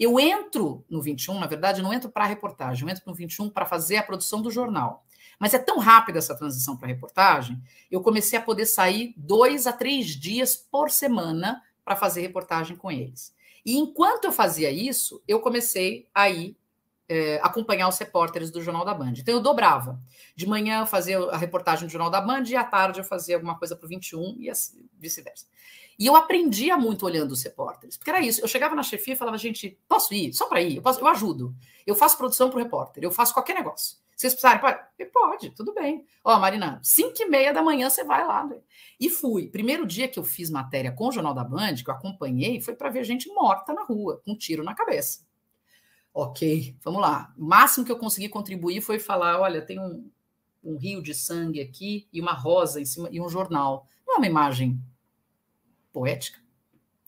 Eu entro no 21, na verdade, não entro para a reportagem, eu entro no 21 para fazer a produção do jornal. Mas é tão rápida essa transição para a reportagem, eu comecei a poder sair dois a três dias por semana para fazer reportagem com eles. E enquanto eu fazia isso, eu comecei a ir é, acompanhar os repórteres do Jornal da Band. Então eu dobrava. De manhã eu fazia a reportagem do Jornal da Band e à tarde eu fazia alguma coisa para o 21 e assim, vice-versa. E eu aprendia muito olhando os repórteres, porque era isso. Eu chegava na chefia e falava, gente, posso ir? Só para ir, eu, posso, eu ajudo. Eu faço produção para o repórter, eu faço qualquer negócio. Se vocês precisarem, pode? pode, tudo bem. Ó, Marina, 5 e meia da manhã você vai lá. Né? E fui. Primeiro dia que eu fiz matéria com o Jornal da Band, que eu acompanhei, foi para ver gente morta na rua, com um tiro na cabeça. Ok, vamos lá. O máximo que eu consegui contribuir foi falar: olha, tem um, um rio de sangue aqui e uma rosa em cima e um jornal. Não é uma imagem poética,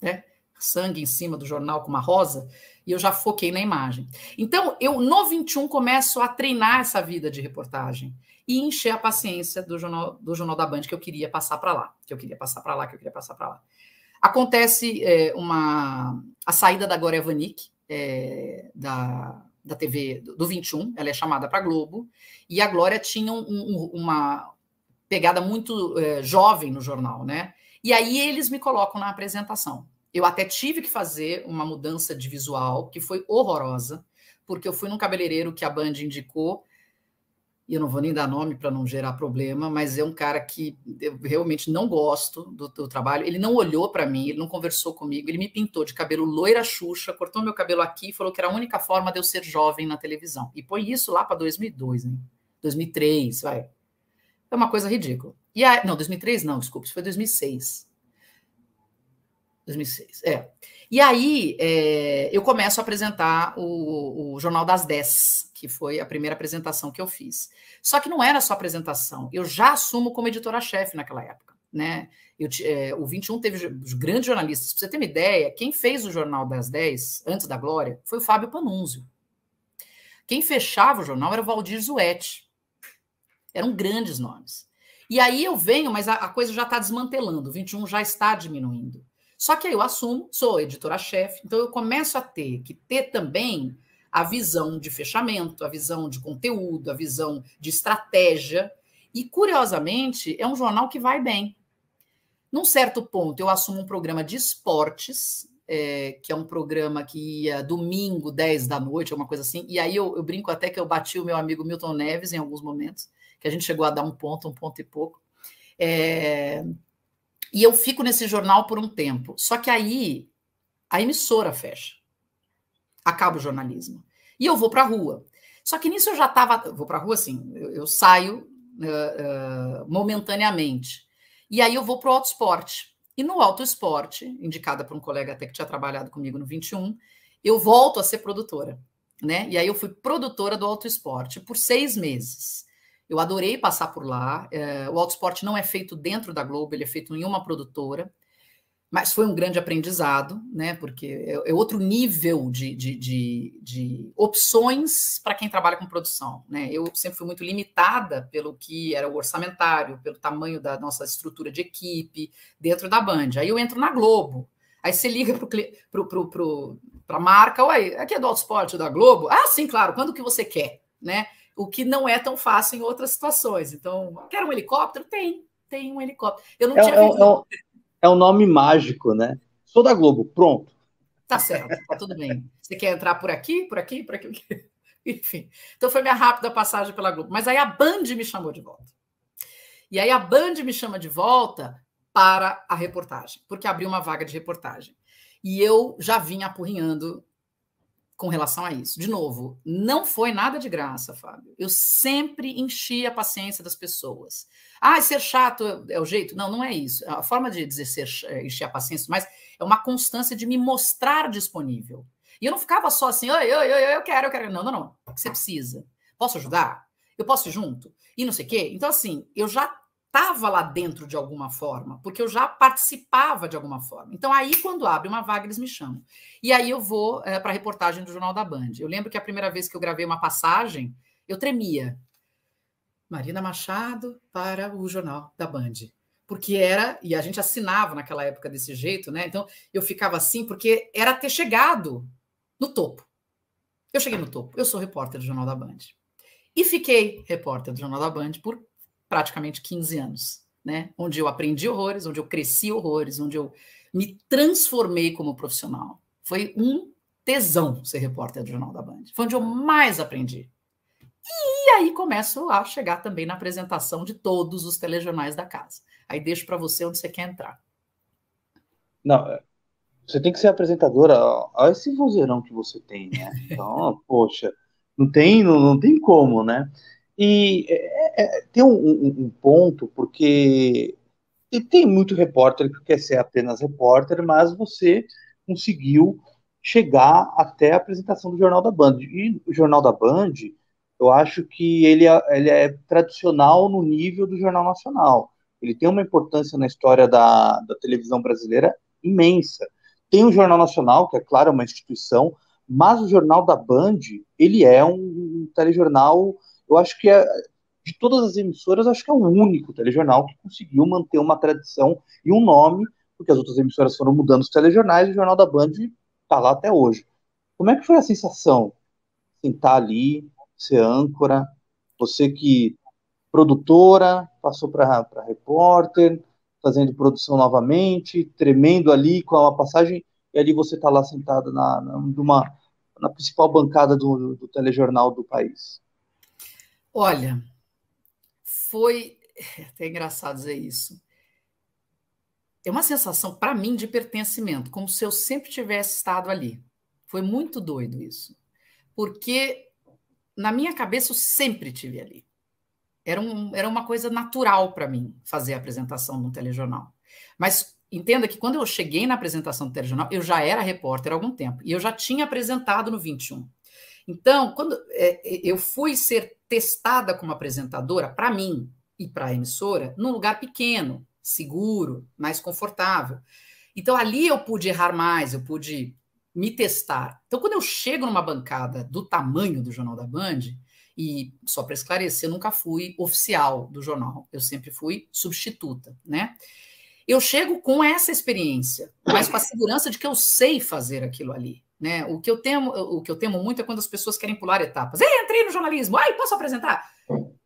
né? Sangue em cima do jornal com uma rosa, e eu já foquei na imagem. Então, eu no 21 começo a treinar essa vida de reportagem e encher a paciência do jornal, do jornal da Band que eu queria passar para lá, que eu queria passar para lá, que eu queria passar para lá. Acontece é, uma a saída da Glória Vanik, é, da, da TV do, 21, ela é chamada para Globo, e a Glória tinha um, um, uma pegada muito é, jovem no jornal, né? E aí eles me colocam na apresentação. Eu até tive que fazer uma mudança de visual que foi horrorosa, porque eu fui num cabeleireiro que a Band indicou e eu não vou nem dar nome para não gerar problema, mas é um cara que eu realmente não gosto do, do trabalho. Ele não olhou para mim, ele não conversou comigo, ele me pintou de cabelo loira Xuxa, cortou meu cabelo aqui e falou que era a única forma de eu ser jovem na televisão. E põe isso lá para 2002, hein? 2003, vai. É uma coisa ridícula. E a, não, 2003 não, desculpa, isso foi 2006. 2006, é. E aí é, eu começo a apresentar o, o, Jornal das 10, que foi a primeira apresentação que eu fiz. Só que não era só apresentação, eu já assumo como editora-chefe naquela época. Né? Eu, é, o 21 teve os grandes jornalistas. Para você ter uma ideia, quem fez o Jornal das 10, antes da Glória, foi o Fábio Panunzio. Quem fechava o jornal era o Valdir Zuetti. Eram grandes nomes. E aí eu venho, mas a, a coisa já está desmantelando, o 21 já está diminuindo. Só que aí eu assumo, sou editora-chefe, então eu começo a ter que ter também a visão de fechamento, a visão de conteúdo, a visão de estratégia. E, curiosamente, é um jornal que vai bem. Num certo ponto, eu assumo um programa de esportes, é, que é um programa que ia domingo, 10 da noite, alguma coisa assim. E aí eu, eu brinco até que eu bati o meu amigo Milton Neves em alguns momentos, que a gente chegou a dar um ponto, um ponto e pouco. É, e eu fico nesse jornal por um tempo. Só que aí a emissora fecha. Acaba o jornalismo. E eu vou para a rua. Só que nisso eu já estava. Vou para a rua assim, eu, eu saio uh, uh, momentaneamente. E aí eu vou para o autoesporte. E no autoesporte, indicada por um colega até que tinha trabalhado comigo no 21, eu volto a ser produtora. Né? E aí eu fui produtora do autoesporte por seis meses. Eu adorei passar por lá. É, o Autosport não é feito dentro da Globo, ele é feito em uma produtora, mas foi um grande aprendizado, né? Porque é, é outro nível de, de, de, de opções para quem trabalha com produção. Né? Eu sempre fui muito limitada pelo que era o orçamentário, pelo tamanho da nossa estrutura de equipe dentro da Band. Aí eu entro na Globo. Aí você liga para a marca, aqui é do Autosport da Globo. Ah, sim, claro, quando que você quer, né? o que não é tão fácil em outras situações. Então, quer um helicóptero? Tem, tem um helicóptero. Eu não é, tinha é, visto... é, é um nome mágico, né? Sou da Globo, pronto. Tá certo, tá tudo bem. Você quer entrar por aqui, por aqui, por aqui? Enfim. Então foi minha rápida passagem pela Globo. Mas aí a Band me chamou de volta. E aí a Band me chama de volta para a reportagem, porque abriu uma vaga de reportagem. E eu já vinha apurrinhando com relação a isso. De novo, não foi nada de graça, Fábio. Eu sempre enchi a paciência das pessoas. Ah, ser chato é o jeito? Não, não é isso. A forma de dizer ser, eh, encher a paciência, mas é uma constância de me mostrar disponível. E eu não ficava só assim, oi, oi, oi, eu quero, eu quero. Não, não, não. O que você precisa? Posso ajudar? Eu posso ir junto? E não sei o quê. Então, assim, eu já estava lá dentro de alguma forma, porque eu já participava de alguma forma. Então, aí, quando abre uma vaga, eles me chamam. E aí eu vou é, eh, para a reportagem do Jornal da Band. Eu lembro que a primeira vez que eu gravei uma passagem, eu tremia. Marina Machado para o Jornal da Band. Porque era, e a gente assinava naquela época desse jeito, né? Então, eu ficava assim, porque era ter chegado no topo. Eu cheguei no topo. Eu sou repórter do Jornal da Band. E fiquei repórter do Jornal da Band por praticamente 15 anos, né? Onde eu aprendi horrores, onde eu cresci horrores, onde eu me transformei como profissional. Foi um tesão ser repórter do Jornal da Band. Foi onde eu mais aprendi. E aí começo a chegar também na apresentação de todos os telejornais da casa. Aí deixo para você onde você quer entrar. Não, é, você tem que ser apresentadora. Olha esse vozeirão que você tem, né? Então, poxa, não tem, não, não tem como, né? E é, é, é, tem um, um, ponto, porque tem muito repórter que quer ser apenas repórter, mas você conseguiu chegar até a apresentação do Jornal da Band. E o Jornal da Band, eu acho que ele é, ele é tradicional no nível do Jornal Nacional. Ele tem uma importância na história da, da televisão brasileira imensa. Tem o Jornal Nacional, que é claro, é uma instituição, mas o Jornal da Band, ele é um, um telejornal eu acho que é, de todas as emissoras, acho que é o único telejornal que conseguiu manter uma tradição e um nome, porque as outras emissoras foram mudando os telejornais e o Jornal da Band está lá até hoje. Como é que foi a sensação? Sentar assim, tá ali, ser âncora, você que produtora, passou para repórter, fazendo produção novamente, tremendo ali com a passagem, e ali você está lá sentada na, na, na principal bancada do, do telejornal do país. Olha, foi é até engraçado dizer isso. É uma sensação para mim de pertencimento, como se eu sempre tivesse estado ali. Foi muito doido isso, porque na minha cabeça eu sempre tive ali. Era, um, era uma coisa natural para mim fazer a apresentação no telejornal. Mas entenda que quando eu cheguei na apresentação do telejornal, eu já era repórter há algum tempo e eu já tinha apresentado no 21. Então, quando é, é, eu fui ser testada como apresentadora, para mim e para a emissora, num lugar pequeno, seguro, mais confortável. Então, ali eu pude errar mais, eu pude me testar. Então, quando eu chego numa bancada do tamanho do Jornal da Band, e só para esclarecer, eu nunca fui oficial do jornal, eu sempre fui substituta, né? Eu chego com essa experiência, mas com a segurança de que eu sei fazer aquilo ali. Né? O, que eu temo, o que eu temo muito é quando as pessoas querem pular etapas. Ei, entrei no jornalismo, ai, posso apresentar?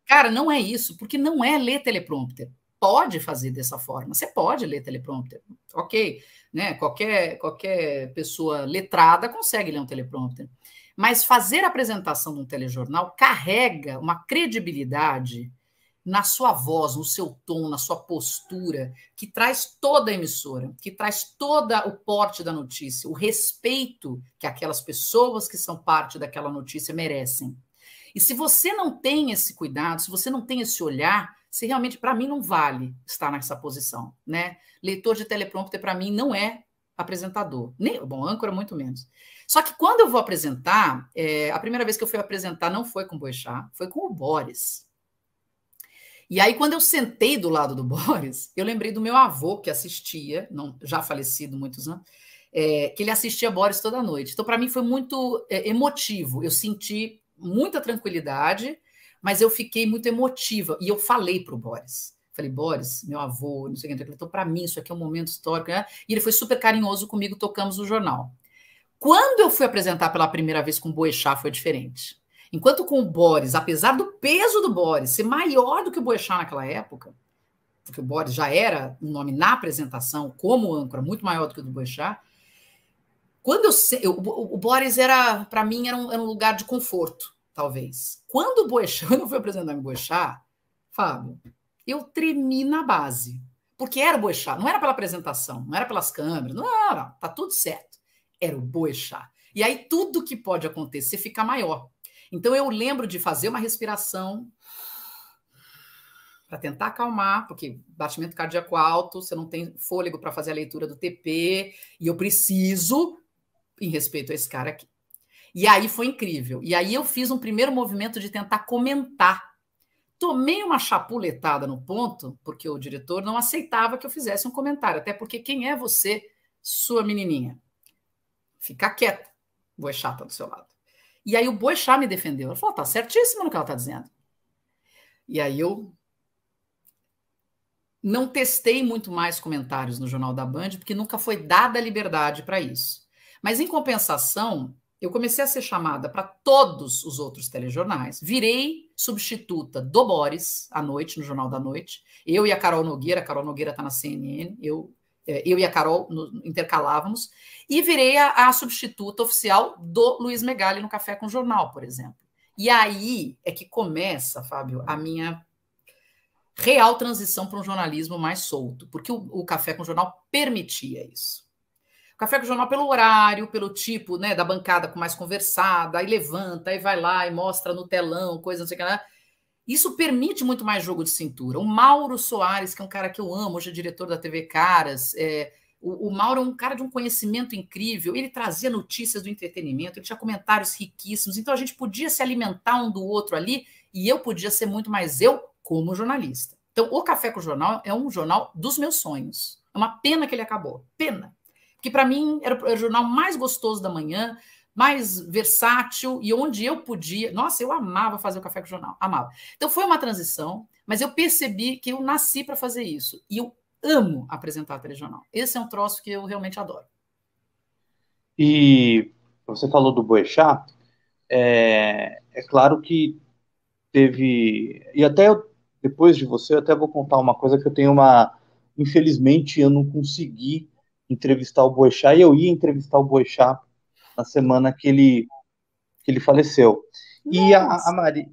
Cara, não é isso, porque não é ler teleprompter. Pode fazer dessa forma, você pode ler teleprompter, ok. Né? Qualquer, qualquer pessoa letrada consegue ler um teleprompter. Mas fazer a apresentação de um telejornal carrega uma credibilidade na sua voz, no seu tom, na sua postura, que traz toda a emissora, que traz todo o porte da notícia, o respeito que aquelas pessoas que são parte daquela notícia merecem. E se você não tem esse cuidado, se você não tem esse olhar, se realmente para mim não vale estar nessa posição, né? Leitor de teleprompter para mim não é apresentador, nem bom âncora muito menos. Só que quando eu vou apresentar, é, a primeira vez que eu fui apresentar não foi com o Boixá, foi com o Boris. E aí, quando eu sentei do lado do Boris, eu lembrei do meu avô, que assistia, não, já falecido muitos anos, é, que ele assistia Boris toda noite. Então, para mim, foi muito é, emotivo. Eu senti muita tranquilidade, mas eu fiquei muito emotiva. E eu falei para o Boris. Falei, Boris, meu avô, não sei o que, então, para mim, isso aqui é um momento histórico. Né? E ele foi super carinhoso comigo, tocamos o jornal. Quando eu fui apresentar pela primeira vez com o Boechat, foi diferente. Enquanto com o Boris, apesar do peso do Boris ser maior do que o Boechat naquela época, porque o Boris já era um nome na apresentação como âncora muito maior do que o do Boechat, quando eu, eu o, o Boris era para mim era um, era um, lugar de conforto, talvez. Quando o Boechat não fui apresentar o Boechat, Fábio, eu tremi na base, porque era o Boechat, não era pela apresentação, não era pelas câmeras, não, não, não tá tudo certo. Era o Boechat. E aí tudo que pode acontecer fica maior. Então eu lembro de fazer uma respiração para tentar acalmar, porque batimento cardíaco alto, você não tem fôlego para fazer a leitura do TP, e eu preciso em respeito a esse cara aqui. E aí foi incrível. E aí eu fiz um primeiro movimento de tentar comentar. Tomei uma chapuletada no ponto, porque o diretor não aceitava que eu fizesse um comentário, até porque quem é você, sua menininha? Fica quieta, vou é chata do seu lado. E aí o Boixá me defendeu. Ela falou: tá certíssimo no que ela está dizendo. E aí eu não testei muito mais comentários no Jornal da Band, porque nunca foi dada liberdade para isso. Mas em compensação, eu comecei a ser chamada para todos os outros telejornais. Virei substituta do Boris à noite, no Jornal da Noite. Eu e a Carol Nogueira, a Carol Nogueira está na CNN, eu é, eu e a Carol intercalávamos, e virei a, a substituta oficial do Luiz Megali no Café com Jornal, por exemplo. E aí é que começa, Fábio, a minha real transição para um jornalismo mais solto, porque o, o Café com Jornal permitia isso. O Café com Jornal pelo horário, pelo tipo né, da bancada com mais conversada, aí levanta, aí vai lá e mostra no telão, coisa, não sei o que lá. Né? Isso permite muito mais jogo de cintura. O Mauro Soares, que é um cara que eu amo, hoje é diretor da TV Caras, é, o, o, Mauro é um cara de um conhecimento incrível, ele trazia notícias do entretenimento, ele tinha comentários riquíssimos, então a gente podia se alimentar um do outro ali e eu podia ser muito mais eu como jornalista. Então, o Café com o Jornal é um jornal dos meus sonhos. É uma pena que ele acabou. Pena. Porque para mim era o jornal mais gostoso da manhã, mais versátil e onde eu podia. Nossa, eu amava fazer o café com o jornal, amava. Então foi uma transição, mas eu percebi que eu nasci para fazer isso e eu amo apresentar a telejornal. Esse é um troço que eu realmente adoro. E você falou do Boechat, é, é claro que teve e até eu, depois de você eu até vou contar uma coisa que eu tenho uma infelizmente eu não consegui entrevistar o Boechat e eu ia entrevistar o Boechat na semana que ele, que ele faleceu. E a, a Marina.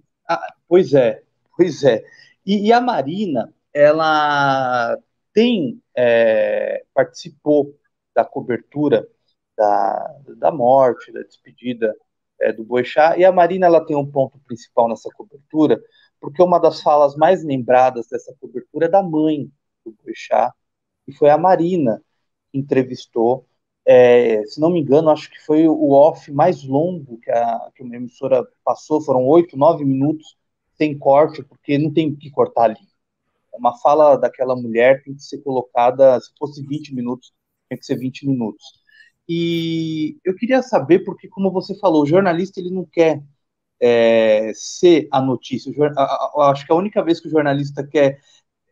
Pois é, pois é. E, e a Marina, ela tem é, participou da cobertura da, da morte, da despedida é, do Boixá, e a Marina ela tem um ponto principal nessa cobertura, porque uma das falas mais lembradas dessa cobertura é da mãe do Boixá, que foi a Marina que entrevistou é, se não me engano, acho que foi o off mais longo que, a, que uma emissora passou, foram oito, nove minutos sem corte, porque não tem o que cortar ali. Uma fala daquela mulher tem que ser colocada, se fosse 20 minutos, tem que ser 20 minutos. E eu queria saber, porque como você falou, o jornalista ele não quer é, ser a notícia. O, a, a, acho que a única vez que o jornalista quer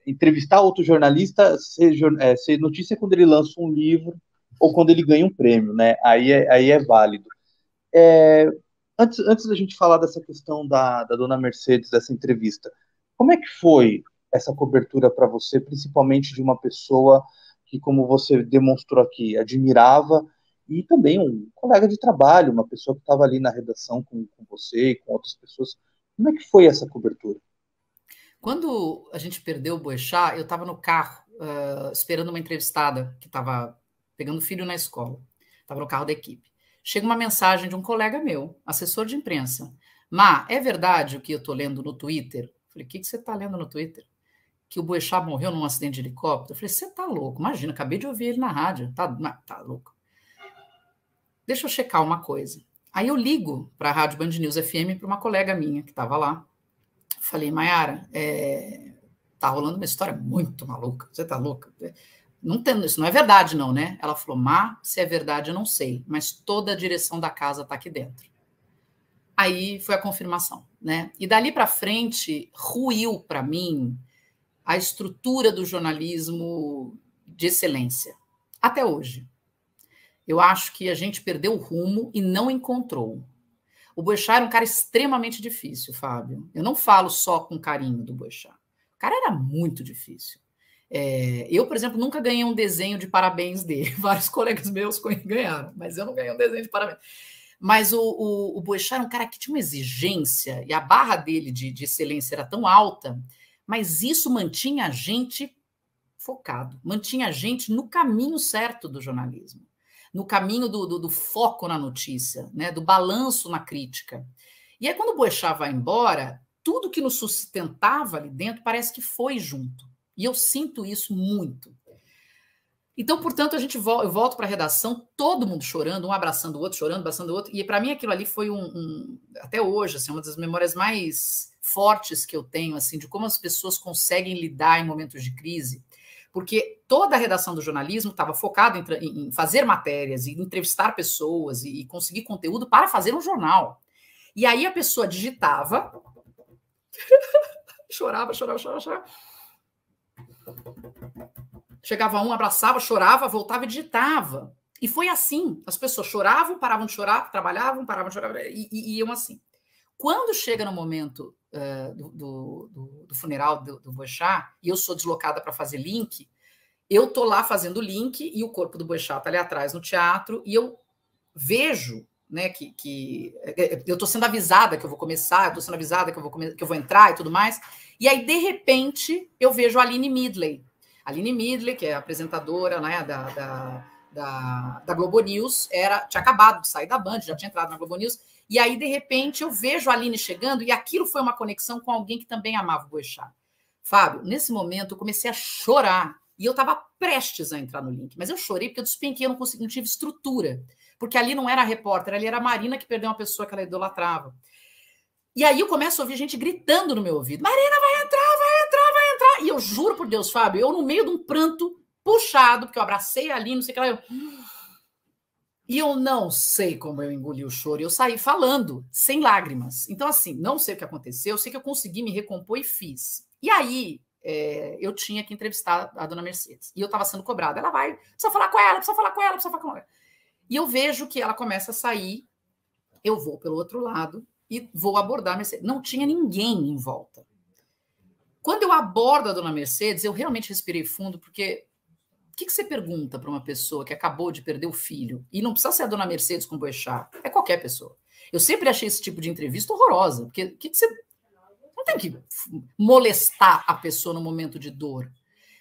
entrevistar outro jornalista, ser, é, ser notícia é quando ele lança um livro, ou quando ele ganha um prêmio, né? Aí é, aí é válido. É, antes, antes da gente falar dessa questão da, da dona Mercedes, dessa entrevista, como é que foi essa cobertura para você, principalmente de uma pessoa que, como você demonstrou aqui, admirava e também um colega de trabalho, uma pessoa que estava ali na redação com, com você e com outras pessoas. Como é que foi essa cobertura? Quando a gente perdeu o Boechat, eu estava no carro uh, esperando uma entrevistada que estava pegando o filho na escola. Estava tá, no carro da equipe. Chega uma mensagem de um colega meu, assessor de imprensa. Má, é verdade o que eu estou lendo no Twitter? falei, o que, que você está lendo no Twitter? Que o Boechat morreu num acidente de helicóptero? falei, você está louco? Imagina, acabei de ouvir ele na rádio. Tá, tá louco. Deixa eu checar uma coisa. Aí eu ligo para a Rádio Band News FM para uma colega minha que estava lá. Falei, Mayara, é, tá rolando uma história muito maluca. Você está louca? não tem, isso não é verdade, não, né? Ela falou, Má, se é verdade, eu não sei, mas toda a direção da casa está aqui dentro. Aí foi a confirmação, né? E dali para frente, ruiu para mim a estrutura do jornalismo de excelência, até hoje. Eu acho que a gente perdeu o rumo e não encontrou. O Boechat era um cara extremamente difícil, Fábio. Eu não falo só com carinho do Boechat. O cara era muito difícil. É, eu, por exemplo, nunca ganhei um desenho de parabéns dele. Vários colegas meus ganharam, mas eu não ganhei um desenho de parabéns. Mas o, o, o Boechat era um cara que tinha uma exigência, e a barra dele de, de excelência era tão alta, mas isso mantinha a gente focado, mantinha a gente no caminho certo do jornalismo, no caminho do, do, do foco na notícia, né, do balanço na crítica. E aí, quando o Boechat vai embora, tudo que nos sustentava ali dentro parece que foi junto. E eu sinto isso muito. Então, portanto, a gente vol eu volto para a redação, todo mundo chorando, um abraçando o outro, chorando, abraçando o outro. E para mim aquilo ali foi um, um, até hoje, assim, é uma das memórias mais fortes que eu tenho, assim, de como as pessoas conseguem lidar em momentos de crise. Porque toda a redação do jornalismo estava focada em, em, fazer matérias, e entrevistar pessoas e, e conseguir conteúdo para fazer um jornal. E aí a pessoa digitava, chorava, chorava, chorava, chorava Chegava um, abraçava, chorava, voltava e digitava. E foi assim. As pessoas choravam, paravam de chorar, trabalhavam, paravam de chorar e, e iam assim. Quando chega no momento uh, do, do, do, funeral do, do Boixá, e eu sou deslocada para fazer link, eu tô lá fazendo link e o corpo do Boixá tá ali atrás no teatro e eu vejo né, que, que é, é, eu estou sendo avisada que eu vou começar, estou sendo avisada que eu, vou que eu vou entrar e tudo mais. E aí, de repente, eu vejo a Aline Midley. A Aline Midley, que é apresentadora né, da, da, da, da Globo News, era, tinha acabado de sair da Band, já tinha entrado na Globo News. E aí, de repente, eu vejo a Aline chegando e aquilo foi uma conexão com alguém que também amava o Boixá. Fábio, nesse momento, eu comecei a chorar. E eu estava prestes a entrar no link, mas eu chorei porque eu despenquei, eu não, consegui, não tive estrutura porque ali não era a repórter, ali era a Marina que perdeu uma pessoa que ela idolatrava. E aí eu começo a ouvir gente gritando no meu ouvido: Marina vai entrar, vai entrar, vai entrar. E eu juro por Deus, Fábio, eu no meio de um pranto puxado, porque eu abracei ali, não sei o que lá, eu. E eu não sei como eu engoli o choro. Eu saí falando, sem lágrimas. Então, assim, não sei o que aconteceu, eu sei que eu consegui me recompor e fiz. E aí, é, eu tinha que entrevistar a dona Mercedes. E eu estava sendo cobrada. Ela vai, precisa falar com ela, precisa falar com ela, precisa falar com ela. E eu vejo que ela começa a sair, eu vou pelo outro lado e vou abordar a Mercedes. Não tinha ninguém em volta. Quando eu abordo a dona Mercedes, eu realmente respirei fundo, porque o que, que você pergunta para uma pessoa que acabou de perder o filho? E não precisa ser a dona Mercedes com o Boechat, é qualquer pessoa. Eu sempre achei esse tipo de entrevista horrorosa, porque o que, que você. Não tem que molestar a pessoa no momento de dor.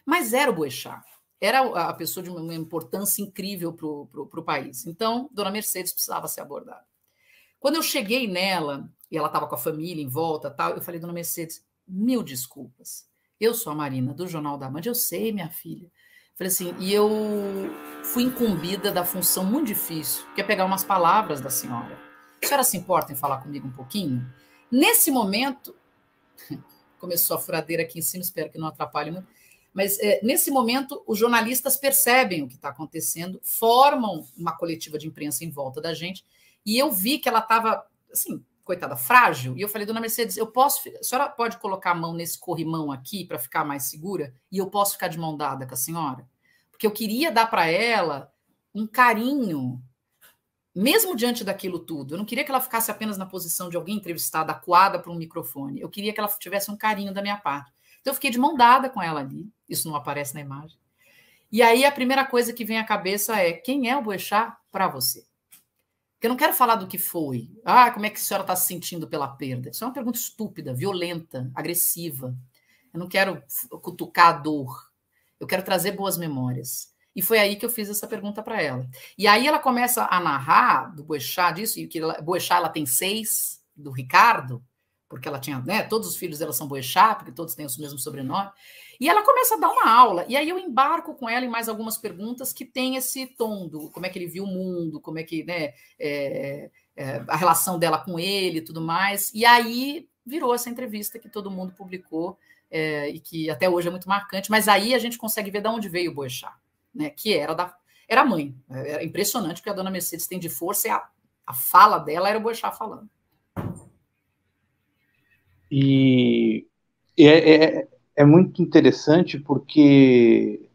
Mas era o Boechat era a pessoa de uma importância incrível para o país. Então, Dona Mercedes precisava ser abordada. Quando eu cheguei nela, e ela estava com a família em volta tal, eu falei, Dona Mercedes, mil desculpas. Eu sou a Marina, do Jornal da Band, eu sei, minha filha. Falei assim, e eu fui incumbida da função muito difícil, que é pegar umas palavras da senhora. A senhora se importa em falar comigo um pouquinho? Nesse momento, começou a furadeira aqui em cima, espero que não atrapalhe muito mas é, nesse momento, os jornalistas percebem o que está acontecendo, formam uma coletiva de imprensa em volta da gente, e eu vi que ela estava, assim, coitada, frágil, e eu falei, dona Mercedes, eu posso, a senhora pode colocar a mão nesse corrimão aqui para ficar mais segura, e eu posso ficar de mão dada com a senhora? Porque eu queria dar para ela um carinho, mesmo diante daquilo tudo, eu não queria que ela ficasse apenas na posição de alguém entrevistada, acuada para um microfone. Eu queria que ela tivesse um carinho da minha parte. Então eu fiquei de mão dada com ela ali, isso não aparece na imagem. E aí a primeira coisa que vem à cabeça é quem é o Boechat para você? Porque eu não quero falar do que foi. Ah, como é que a senhora está se sentindo pela perda? Isso é uma pergunta estúpida, violenta, agressiva. Eu não quero cutucar a dor. Eu quero trazer boas memórias. E foi aí que eu fiz essa pergunta para ela. E aí ela começa a narrar do Boechat disso, e que ela, Boechat ela tem seis, do Ricardo, porque ela tinha, né, todos os filhos dela são Boechat, porque todos têm o mesmo sobrenome. E ela começa a dar uma aula, e aí eu embarco com ela em mais algumas perguntas que tem esse tom do como é que ele viu o mundo, como é que, né, é, é, a relação dela com ele e tudo mais. E aí virou essa entrevista que todo mundo publicou é, e que até hoje é muito marcante, mas aí a gente consegue ver de onde veio o Boechat, né, que era da era mãe. É, era impressionante, porque a dona Mercedes tem de força e a, a fala dela era o Boechat falando. E é, é, é muito interessante porque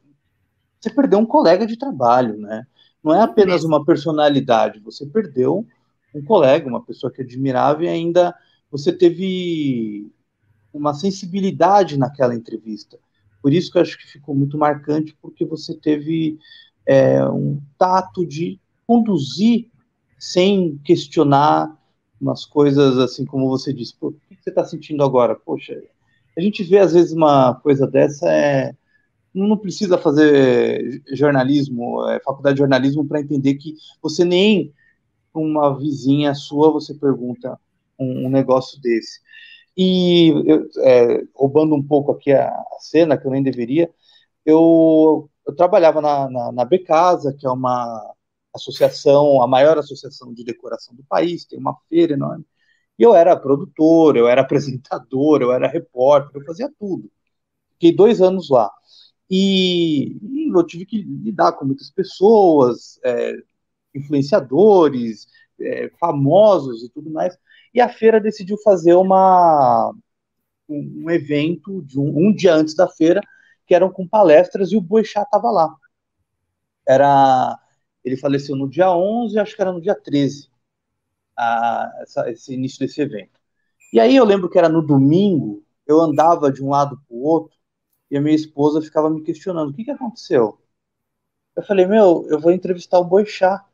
você perdeu um colega de trabalho, né? Não é apenas uma personalidade, você perdeu um colega, uma pessoa que admirava e ainda você teve uma sensibilidade naquela entrevista. Por isso que eu acho que ficou muito marcante, porque você teve é, um tato de conduzir sem questionar umas coisas assim, como você disse, você está sentindo agora? Poxa, a gente vê às vezes uma coisa dessa, é, não precisa fazer jornalismo, é, faculdade de jornalismo, para entender que você nem uma vizinha sua você pergunta um, um negócio desse. E eu, é, roubando um pouco aqui a, a, cena, que eu nem deveria, eu, eu trabalhava na, na, na Becasa, que é uma associação, a maior associação de decoração do país, tem uma feira enorme. E eu era produtor, eu era apresentador, eu era repórter, eu fazia tudo. Fiquei dois anos lá. E, e eu tive que lidar com muitas pessoas, é, influenciadores, é, famosos e tudo mais. E a feira decidiu fazer uma, um, um evento de um, um, dia antes da feira, que eram com palestras, e o Boixá estava lá. Era, ele faleceu no dia 11, acho que era no dia 13 a, essa, esse início desse evento. E aí eu lembro que era no domingo, eu andava de um lado para o outro e a minha esposa ficava me questionando: o que, que aconteceu? Eu falei: meu, eu vou entrevistar o Boixá.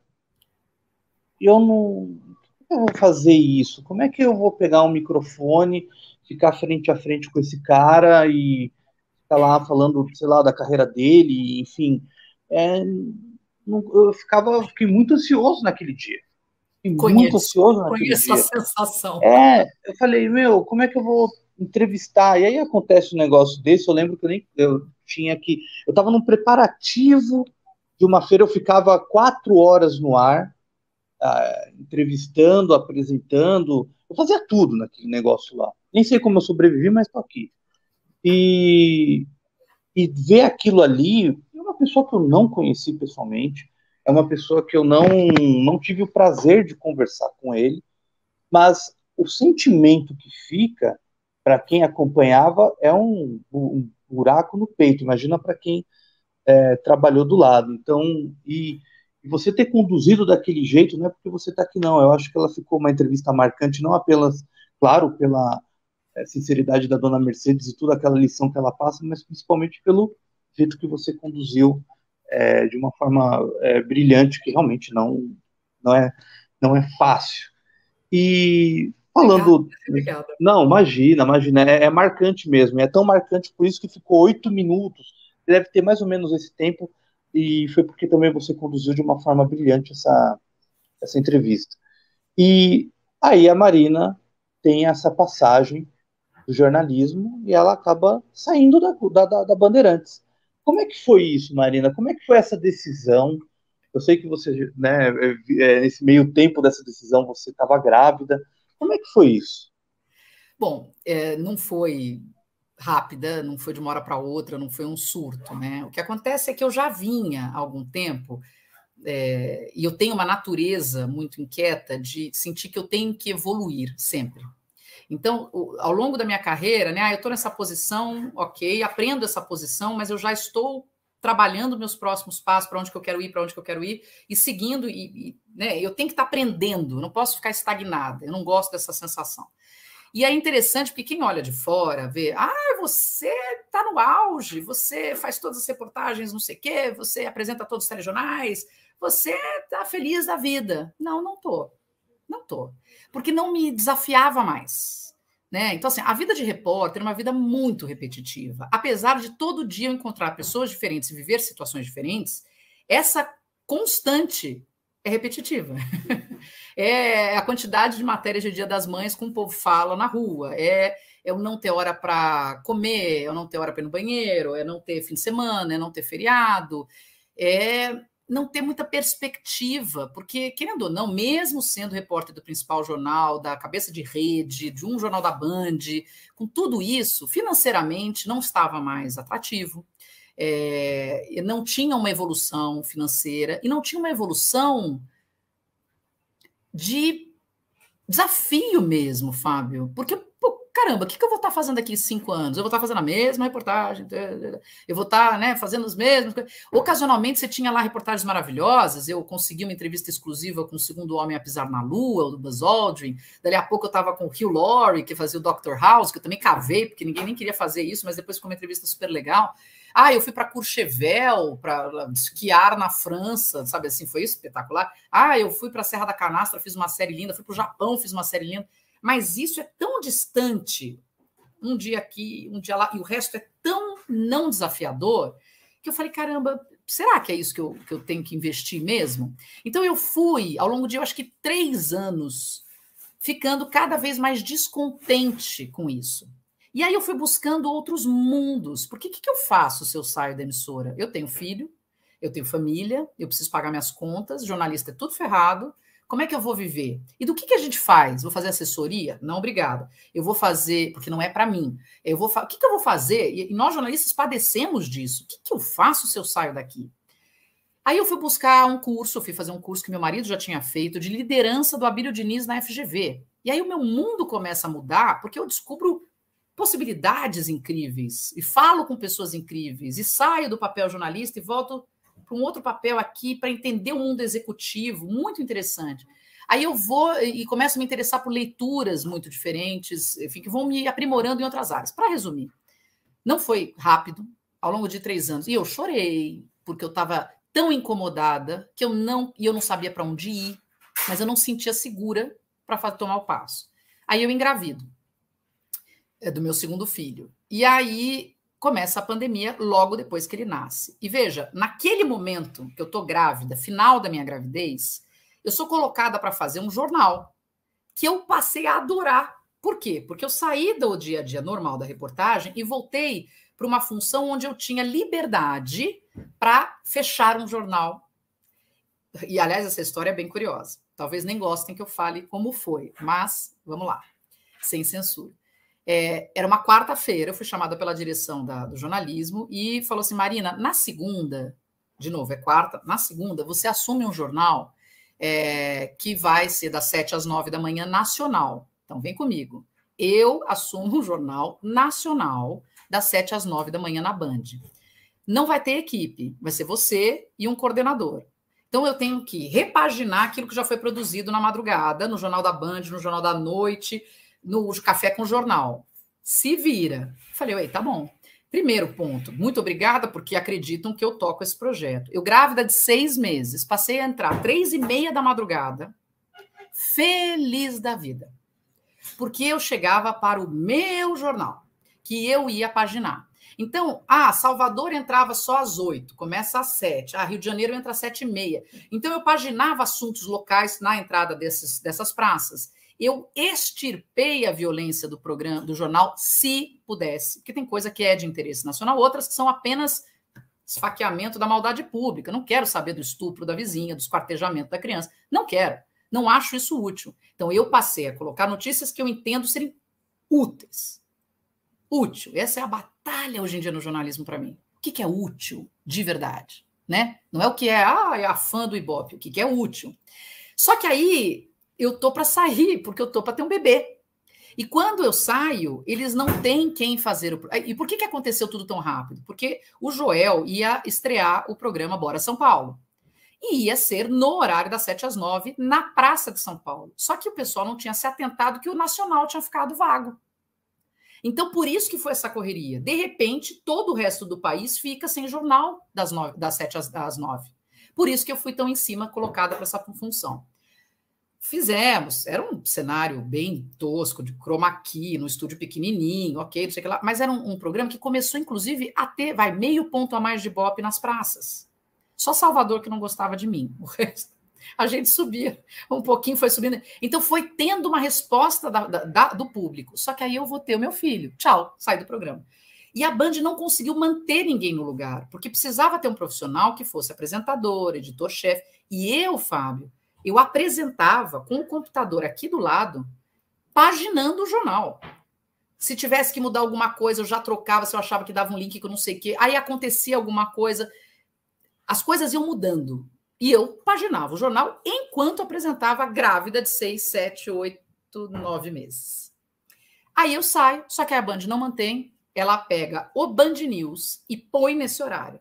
E eu não. Como eu vou fazer isso? Como é que eu vou pegar um microfone, ficar frente a frente com esse cara e ficar lá falando, sei lá, da carreira dele, enfim. É, eu ficava, fiquei muito ansioso naquele dia conheço, muito ansioso conheço a dia. sensação. É, eu falei, meu, como é que eu vou entrevistar? E aí acontece um negócio desse, eu lembro que eu nem eu tinha que. Eu estava num preparativo de uma feira, eu ficava quatro horas no ar, ah, entrevistando, apresentando. Eu fazia tudo naquele negócio lá. Nem sei como eu sobrevivi, mas estou aqui. E, e ver aquilo ali, uma pessoa que eu não conheci pessoalmente, é uma pessoa que eu não, não tive o prazer de conversar com ele, mas o sentimento que fica para quem acompanhava é um, um, buraco no peito. Imagina para quem é, trabalhou do lado. Então, e, e, você ter conduzido daquele jeito não é porque você está aqui, não. Eu acho que ela ficou uma entrevista marcante, não apenas, claro, pela é, sinceridade da dona Mercedes e toda aquela lição que ela passa, mas principalmente pelo jeito que você conduziu é, de uma forma é, brilhante que realmente não, não, é, não é fácil. E falando. Obrigada. É né? Não, imagina, imagina. É, é, marcante mesmo. É tão marcante por isso que ficou oito minutos. Deve ter mais ou menos esse tempo. E foi porque também você conduziu de uma forma brilhante essa, essa entrevista. E aí a Marina tem essa passagem do jornalismo e ela acaba saindo da, da, da Bandeirantes. Como é que foi isso, Marina? Como é que foi essa decisão? Eu sei que você, né, é, é, nesse meio tempo dessa decisão, você estava grávida. Como é que foi isso? Bom, é, não foi rápida, não foi de uma hora para outra, não foi um surto, né? O que acontece é que eu já vinha há algum tempo é, e eu tenho uma natureza muito inquieta de sentir que eu tenho que evoluir sempre, então, ao longo da minha carreira, né, ah, eu estou nessa posição, ok, aprendo essa posição, mas eu já estou trabalhando meus próximos passos, para onde que eu quero ir, para onde que eu quero ir, e seguindo, e, e né, eu tenho que estar tá aprendendo, não posso ficar estagnada, eu não gosto dessa sensação. E é interessante porque quem olha de fora vê, ah, você está no auge, você faz todas as reportagens, não sei o quê, você apresenta todos os telejornais, você está feliz da vida. Não, não tô. Não tô porque não me desafiava mais. Né? Então, assim, a vida de repórter é uma vida muito repetitiva. Apesar de todo dia eu encontrar pessoas diferentes e viver situações diferentes, essa constante é repetitiva. é a quantidade de matérias de Dia das Mães com o povo fala na rua. É eu não ter hora para comer, eu não ter hora para ir no banheiro, é não ter fim de semana, é não ter feriado. É não ter muita perspectiva, porque, querendo ou não, mesmo sendo repórter do principal jornal, da cabeça de rede, de um jornal da Band, com tudo isso, financeiramente não estava mais atrativo, é, não tinha uma evolução financeira e não tinha uma evolução de desafio mesmo, Fábio, porque pô, caramba, o que, que eu vou estar tá fazendo aqui cinco anos? Eu vou estar tá fazendo a mesma reportagem, eu vou estar tá, né, fazendo os mesmos. Ocasionalmente você tinha lá reportagens maravilhosas, eu consegui uma entrevista exclusiva com o segundo homem a pisar na lua, o Buzz Aldrin. Dali a pouco eu estava com o Hugh Laurie, que fazia o Dr. House, que eu também cavei, porque ninguém nem queria fazer isso, mas depois ficou uma entrevista super legal. Ah, eu fui para Courchevel para esquiar na França, sabe assim, foi espetacular. Ah, eu fui para a Serra da Canastra, fiz uma série linda, fui para o Japão, fiz uma série linda. Mas isso é tão distante, um dia aqui, um dia lá, e o resto é tão não desafiador, que eu falei, caramba, será que é isso que eu, que eu tenho que investir mesmo? Então eu fui, ao longo de, eu acho que três anos, ficando cada vez mais descontente com isso. E aí eu fui buscando outros mundos. Porque o que, que eu faço se eu saio da emissora? Eu tenho filho, eu tenho família, eu preciso pagar minhas contas, jornalista é tudo ferrado, como é que eu vou viver? E do que, que a gente faz? Vou fazer assessoria? Não, obrigada. Eu vou fazer, porque não é para mim. Eu vou O que, que eu vou fazer? E nós jornalistas padecemos disso. O que, que eu faço se eu saio daqui? Aí eu fui buscar um curso, fui fazer um curso que meu marido já tinha feito de liderança do Abílio Diniz na FGV. E aí o meu mundo começa a mudar, porque eu descubro possibilidades incríveis e falo com pessoas incríveis e saio do papel jornalista e volto para um outro papel aqui, para entender o mundo executivo, muito interessante. Aí eu vou e começo a me interessar por leituras muito diferentes, enfim, que vão me aprimorando em outras áreas. Para resumir, não foi rápido, ao longo de três anos. E eu chorei, porque eu estava tão incomodada que eu não, e eu não sabia para onde ir, mas eu não sentia segura para tomar o passo. Aí eu engravido é do meu segundo filho. E aí começa a pandemia logo depois que ele nasce. E veja, naquele momento que eu estou grávida, final da minha gravidez, eu sou colocada para fazer um jornal que eu passei a adorar. Por quê? Porque eu saí do dia a dia normal da reportagem e voltei para uma função onde eu tinha liberdade para fechar um jornal. E, aliás, essa história é bem curiosa. Talvez nem gostem que eu fale como foi, mas vamos lá, sem censura. É, era uma quarta-feira, eu fui chamada pela direção da, do jornalismo e falou assim: Marina, na segunda, de novo, é quarta, na segunda, você assume um jornal é, que vai ser das sete às nove da manhã nacional. Então, vem comigo. Eu assumo um jornal nacional das sete às nove da manhã na Band. Não vai ter equipe, vai ser você e um coordenador. Então eu tenho que repaginar aquilo que já foi produzido na madrugada, no Jornal da Band, no Jornal da Noite, no café com jornal. Se vira. Falei, ei, tá bom. Primeiro ponto, muito obrigada porque acreditam que eu toco esse projeto. Eu grávida de seis meses, passei a entrar três e meia da madrugada, feliz da vida, porque eu chegava para o meu jornal que eu ia paginar. Então, ah, Salvador entrava só às oito, começa às sete. Ah, Rio de Janeiro entra às sete e meia. Então, eu paginava assuntos locais na entrada desses, dessas praças eu extirpei a violência do programa, do jornal, se pudesse. Que tem coisa que é de interesse nacional, outras que são apenas esfaqueamento da maldade pública. Não quero saber do estupro da vizinha, do esquartejamento da criança. Não quero. Não acho isso útil. Então eu passei a colocar notícias que eu entendo serem úteis. Útil. Essa é a batalha hoje em dia no jornalismo para mim. O que, que é útil de verdade? Né? Não é o que é, ah, é a fã do Ibope, o que, que é útil. Só que aí eu tô para sair, porque eu tô para ter um bebê. E quando eu saio, eles não têm quem fazer o. E por que, que aconteceu tudo tão rápido? Porque o Joel ia estrear o programa Bora São Paulo. E ia ser no horário das 7 às 9, na Praça de São Paulo. Só que o pessoal não tinha se atentado que o Nacional tinha ficado vago. Então, por isso que foi essa correria. De repente, todo o resto do país fica sem jornal das, nove, das 7 às, às 9. Por isso que eu fui tão em cima colocada para essa função. Fizemos, era um cenário bem tosco, de chroma key, no estúdio pequenininho, ok, não sei o que lá, mas era um, um, programa que começou, inclusive, a ter, vai, meio ponto a mais de bop nas praças. Só Salvador que não gostava de mim, o resto, a gente subia, um pouquinho foi subindo. Então foi tendo uma resposta da, da, da, do público, só que aí eu vou ter o meu filho, tchau, sai do programa. E a Band não conseguiu manter ninguém no lugar, porque precisava ter um profissional que fosse apresentador, editor-chefe, e eu, Fábio, eu apresentava com o computador aqui do lado, paginando o jornal. Se tivesse que mudar alguma coisa, eu já trocava, se eu achava que dava um link que eu não sei o quê. Aí acontecia alguma coisa. As coisas iam mudando. E eu paginava o jornal enquanto apresentava grávida de seis, sete, oito, nove meses. Aí eu saio, só que a Band não mantém, ela pega o Band News e põe nesse horário.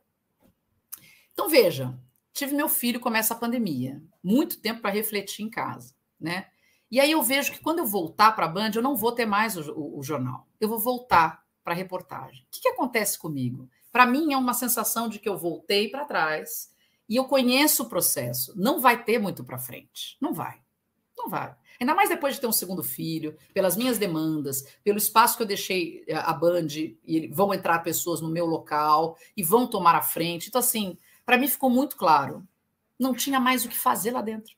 Então veja, tive meu filho, começa a pandemia muito tempo para refletir em casa, né? E aí eu vejo que quando eu voltar para a Band, eu não vou ter mais o, o, o jornal. Eu vou voltar para a reportagem. O que, que acontece comigo? Para mim é uma sensação de que eu voltei para trás e eu conheço o processo. Não vai ter muito para frente. Não vai. Não vai. Ainda mais depois de ter um segundo filho, pelas minhas demandas, pelo espaço que eu deixei eh, a Band, e vão entrar pessoas no meu local e vão tomar a frente. Então, assim, para mim ficou muito claro não tinha mais o que fazer lá dentro.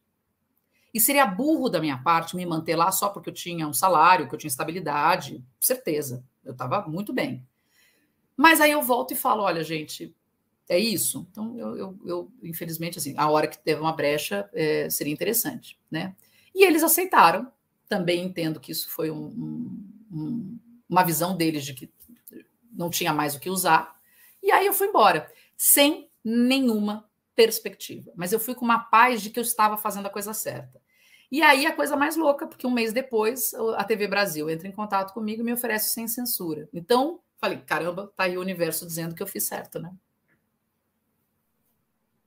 E seria burro da minha parte me manter lá só porque eu tinha um salário, que eu tinha estabilidade, certeza. Eu estava muito bem. Mas aí eu volto e falo: olha, gente, é isso. Então, eu, eu, eu infelizmente, assim, a hora que teve uma brecha é, seria interessante, né? E eles aceitaram. Também entendo que isso foi um, um, uma visão deles de que não tinha mais o que usar. E aí eu fui embora, sem nenhuma perspectiva, mas eu fui com uma paz de que eu estava fazendo a coisa certa. E aí a coisa mais louca, porque um mês depois a TV Brasil entra em contato comigo e me oferece sem censura. Então, falei, caramba, tá aí o universo dizendo que eu fiz certo, né?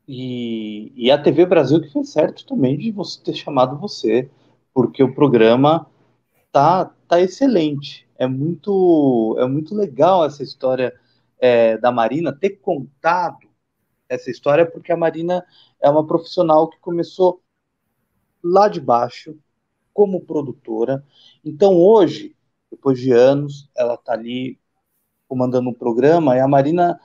E, e a TV Brasil que fez certo também de você ter chamado você, porque o programa tá, tá excelente. É muito, é muito legal essa história é, da Marina ter contado essa história porque a Marina é uma profissional que começou lá de baixo como produtora. Então hoje, depois de anos, ela está ali comandando um programa e a Marina,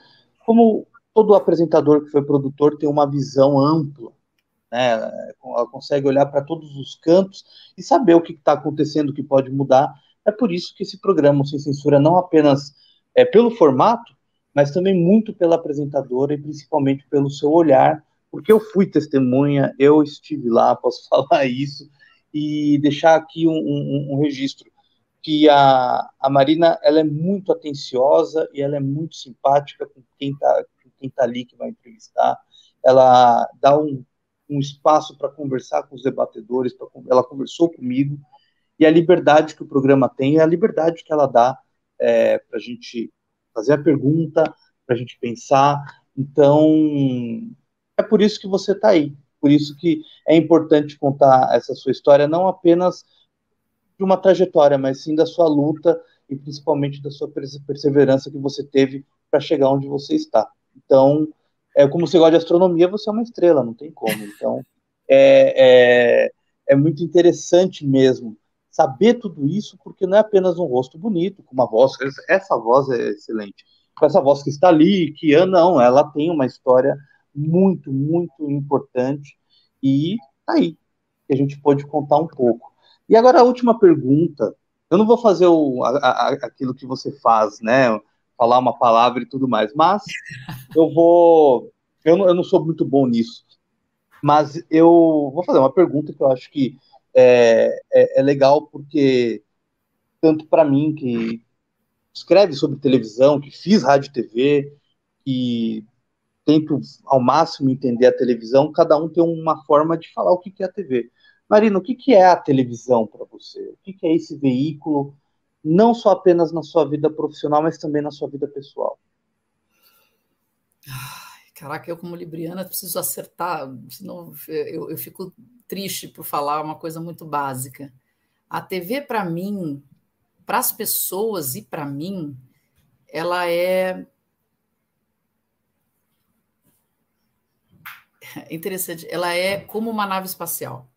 como todo apresentador que foi produtor, tem uma visão ampla. Né? Ela consegue olhar para todos os cantos e saber o que está acontecendo, o que pode mudar. É por isso que esse programa Sem Censura não apenas é pelo formato, mas também muito pela apresentadora e principalmente pelo seu olhar, porque eu fui testemunha, eu estive lá, posso falar isso, e deixar aqui um, um, um registro que a, a Marina ela é muito atenciosa e ela é muito simpática com quem está quem tá ali que vai entrevistar. Ela dá um, um espaço para conversar com os debatedores, pra, ela conversou comigo, e a liberdade que o programa tem é a liberdade que ela dá é, eh, para a gente fazer a pergunta, para a gente pensar. Então, é por isso que você está aí. Por isso que é importante contar essa sua história, não apenas de uma trajetória, mas sim da sua luta e principalmente da sua perseverança que você teve para chegar onde você está. Então, é, como você gosta de astronomia, você é uma estrela, não tem como. Então, é, é, é muito interessante mesmo saber tudo isso, porque não é apenas um rosto bonito, com uma voz, essa voz é excelente, com essa voz que está ali, que é, não, ela tem uma história muito, muito importante e tá aí, que a gente pode contar um pouco. E agora a última pergunta, eu não vou fazer o, a, a, aquilo que você faz, né, falar uma palavra e tudo mais, mas eu vou, eu eu não sou muito bom nisso, mas eu vou fazer uma pergunta que eu acho que é, é, é legal porque, tanto para mim, que escreve sobre televisão, que fiz rádio e TV, que tento ao máximo entender a televisão, cada um tem uma forma de falar o que é a TV. Marina, o que é a televisão para você? O que é esse veículo, não só apenas na sua vida profissional, mas também na sua vida pessoal? caraca, eu como libriana preciso acertar, senão eu, eu fico triste por falar uma coisa muito básica. A TV, para mim, para as pessoas e para mim, ela é. é interessante, ela é como uma nave espacial,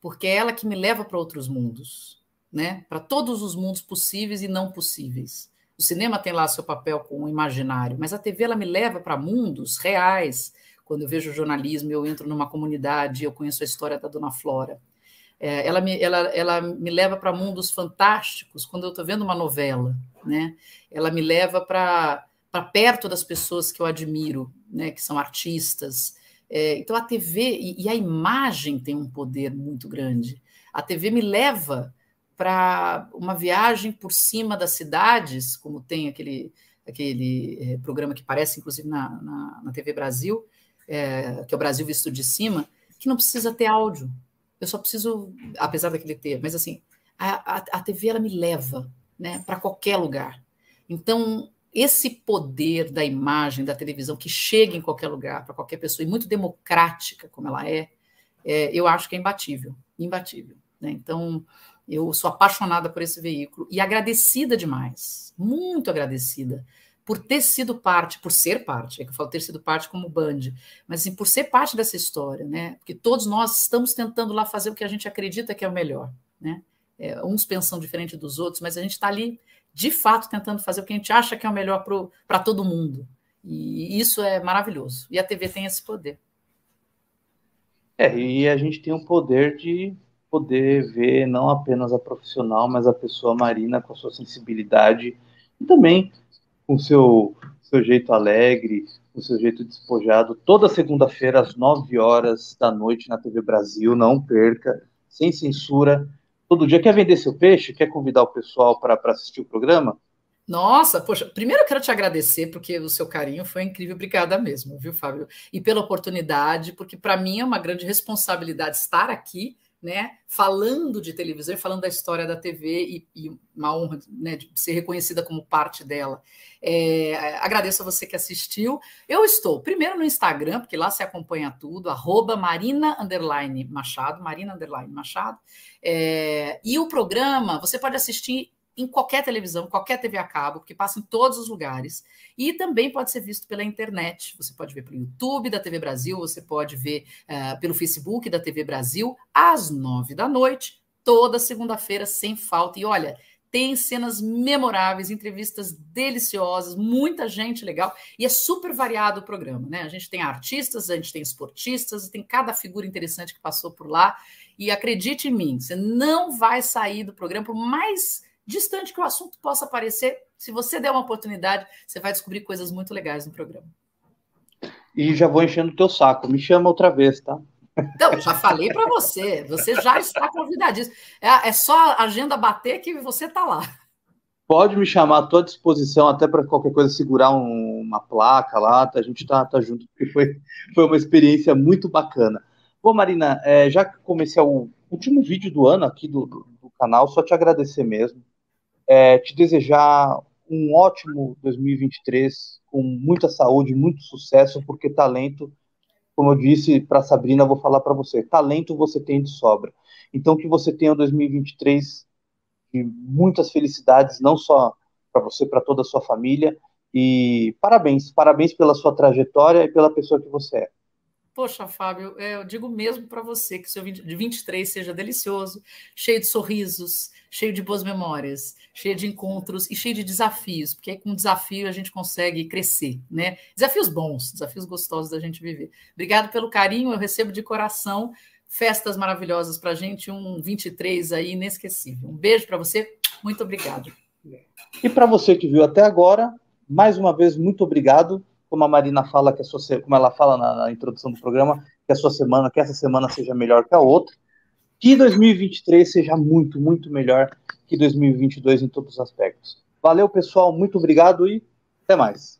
porque é ela que me leva para outros mundos, né? Para todos os mundos possíveis e não possíveis. O cinema tem lá seu papel com o imaginário, mas a TV ela me leva para mundos reais, quando eu vejo jornalismo, eu entro numa comunidade, eu conheço a história da Dona Flora. É, ela, me, ela, ela me leva para mundos fantásticos quando eu estou vendo uma novela. Né? Ela me leva para perto das pessoas que eu admiro, né? que são artistas. É, então, a TV e, e a imagem tem um poder muito grande. A TV me leva para uma viagem por cima das cidades, como tem aquele, aquele é, programa que parece, inclusive, na, na, na TV Brasil, é, que é o Brasil visto de cima, que não precisa ter áudio. Eu só preciso, apesar daquele ter, mas assim, a, a, a TV ela me leva né, para qualquer lugar. Então, esse poder da imagem, da televisão, que chega em qualquer lugar, para qualquer pessoa, e muito democrática como ela é, é eu acho que é imbatível, imbatível. Né? Então, eu sou apaixonada por esse veículo e agradecida demais, muito agradecida por ter sido parte, por ser parte, é que eu falo ter sido parte como Band, mas assim, por ser parte dessa história, né? Porque todos nós estamos tentando lá fazer o que a gente acredita que é o melhor, né? É, uns pensam diferente dos outros, mas a gente está ali de fato tentando fazer o que a gente acha que é o melhor para todo mundo. E isso é maravilhoso. E a TV tem esse poder. É, e a gente tem o poder de poder ver não apenas a profissional, mas a pessoa marina com a sua sensibilidade e também com seu seu jeito alegre, com seu jeito despojado, toda segunda-feira às 9 horas da noite na TV Brasil, não perca, sem censura. Todo dia quer vender seu peixe, quer convidar o pessoal para assistir o programa? Nossa, poxa, primeiro eu quero te agradecer porque o seu carinho foi incrível, obrigada mesmo, viu, Fábio? E pela oportunidade, porque para mim é uma grande responsabilidade estar aqui né, falando de televisão, falando da história da TV e, e uma honra né, de ser reconhecida como parte dela. É, agradeço a você que assistiu. Eu estou primeiro no Instagram, porque lá se acompanha tudo, arroba Marina Machado, Marina Machado. É, e o programa você pode assistir em qualquer televisão, qualquer TV a cabo, que passa em todos os lugares. E também pode ser visto pela internet. Você pode ver pelo YouTube da TV Brasil, você pode ver uh, pelo Facebook da TV Brasil, às nove da noite, toda segunda-feira, sem falta. E olha, tem cenas memoráveis, entrevistas deliciosas, muita gente legal e é super variado o programa, né? A gente tem artistas, a gente tem esportistas, tem cada figura interessante que passou por lá e acredite em mim, você não vai sair do programa por mais distante que o assunto possa parecer, se você der uma oportunidade, você vai descobrir coisas muito legais no programa. E já vou enchendo o teu saco. Me chama outra vez, tá? Então, já falei para você. Você já está convidadíssimo. É, é só a agenda bater que você está lá. Pode me chamar, à tua disposição, até para qualquer coisa segurar um, uma placa lá. A gente está tá junto, porque foi, foi uma experiência muito bacana. Bom, Marina, é, já comecei o último vídeo do ano aqui do, do, do canal, só te agradecer mesmo é, te desejar um ótimo 2023, com muita saúde, muito sucesso, porque talento, como eu disse para Sabrina, vou falar para você, talento você tem de sobra. Então que você tenha um 2023 de muitas felicidades, não só para você, para toda a sua família. E parabéns, parabéns pela sua trajetória e pela pessoa que você é. Poxa, Fábio, é, eu digo mesmo para você que seu de 23 seja delicioso, cheio de sorrisos, cheio de boas memórias, cheio de encontros e cheio de desafios, porque com desafio a gente consegue crescer, né? Desafios bons, desafios gostosos da gente viver. Obrigado pelo carinho, eu recebo de coração festas maravilhosas para a gente, um 23 aí inesquecível. Um beijo para você, muito obrigado. E para você que viu até agora, mais uma vez, muito obrigado como a Marina fala, que a sua, como ela fala na, na introdução do programa, que a sua semana, que essa semana seja melhor que a outra, que 2023 seja muito, muito melhor que 2022 em todos os aspectos. Valeu, pessoal, muito obrigado e até mais.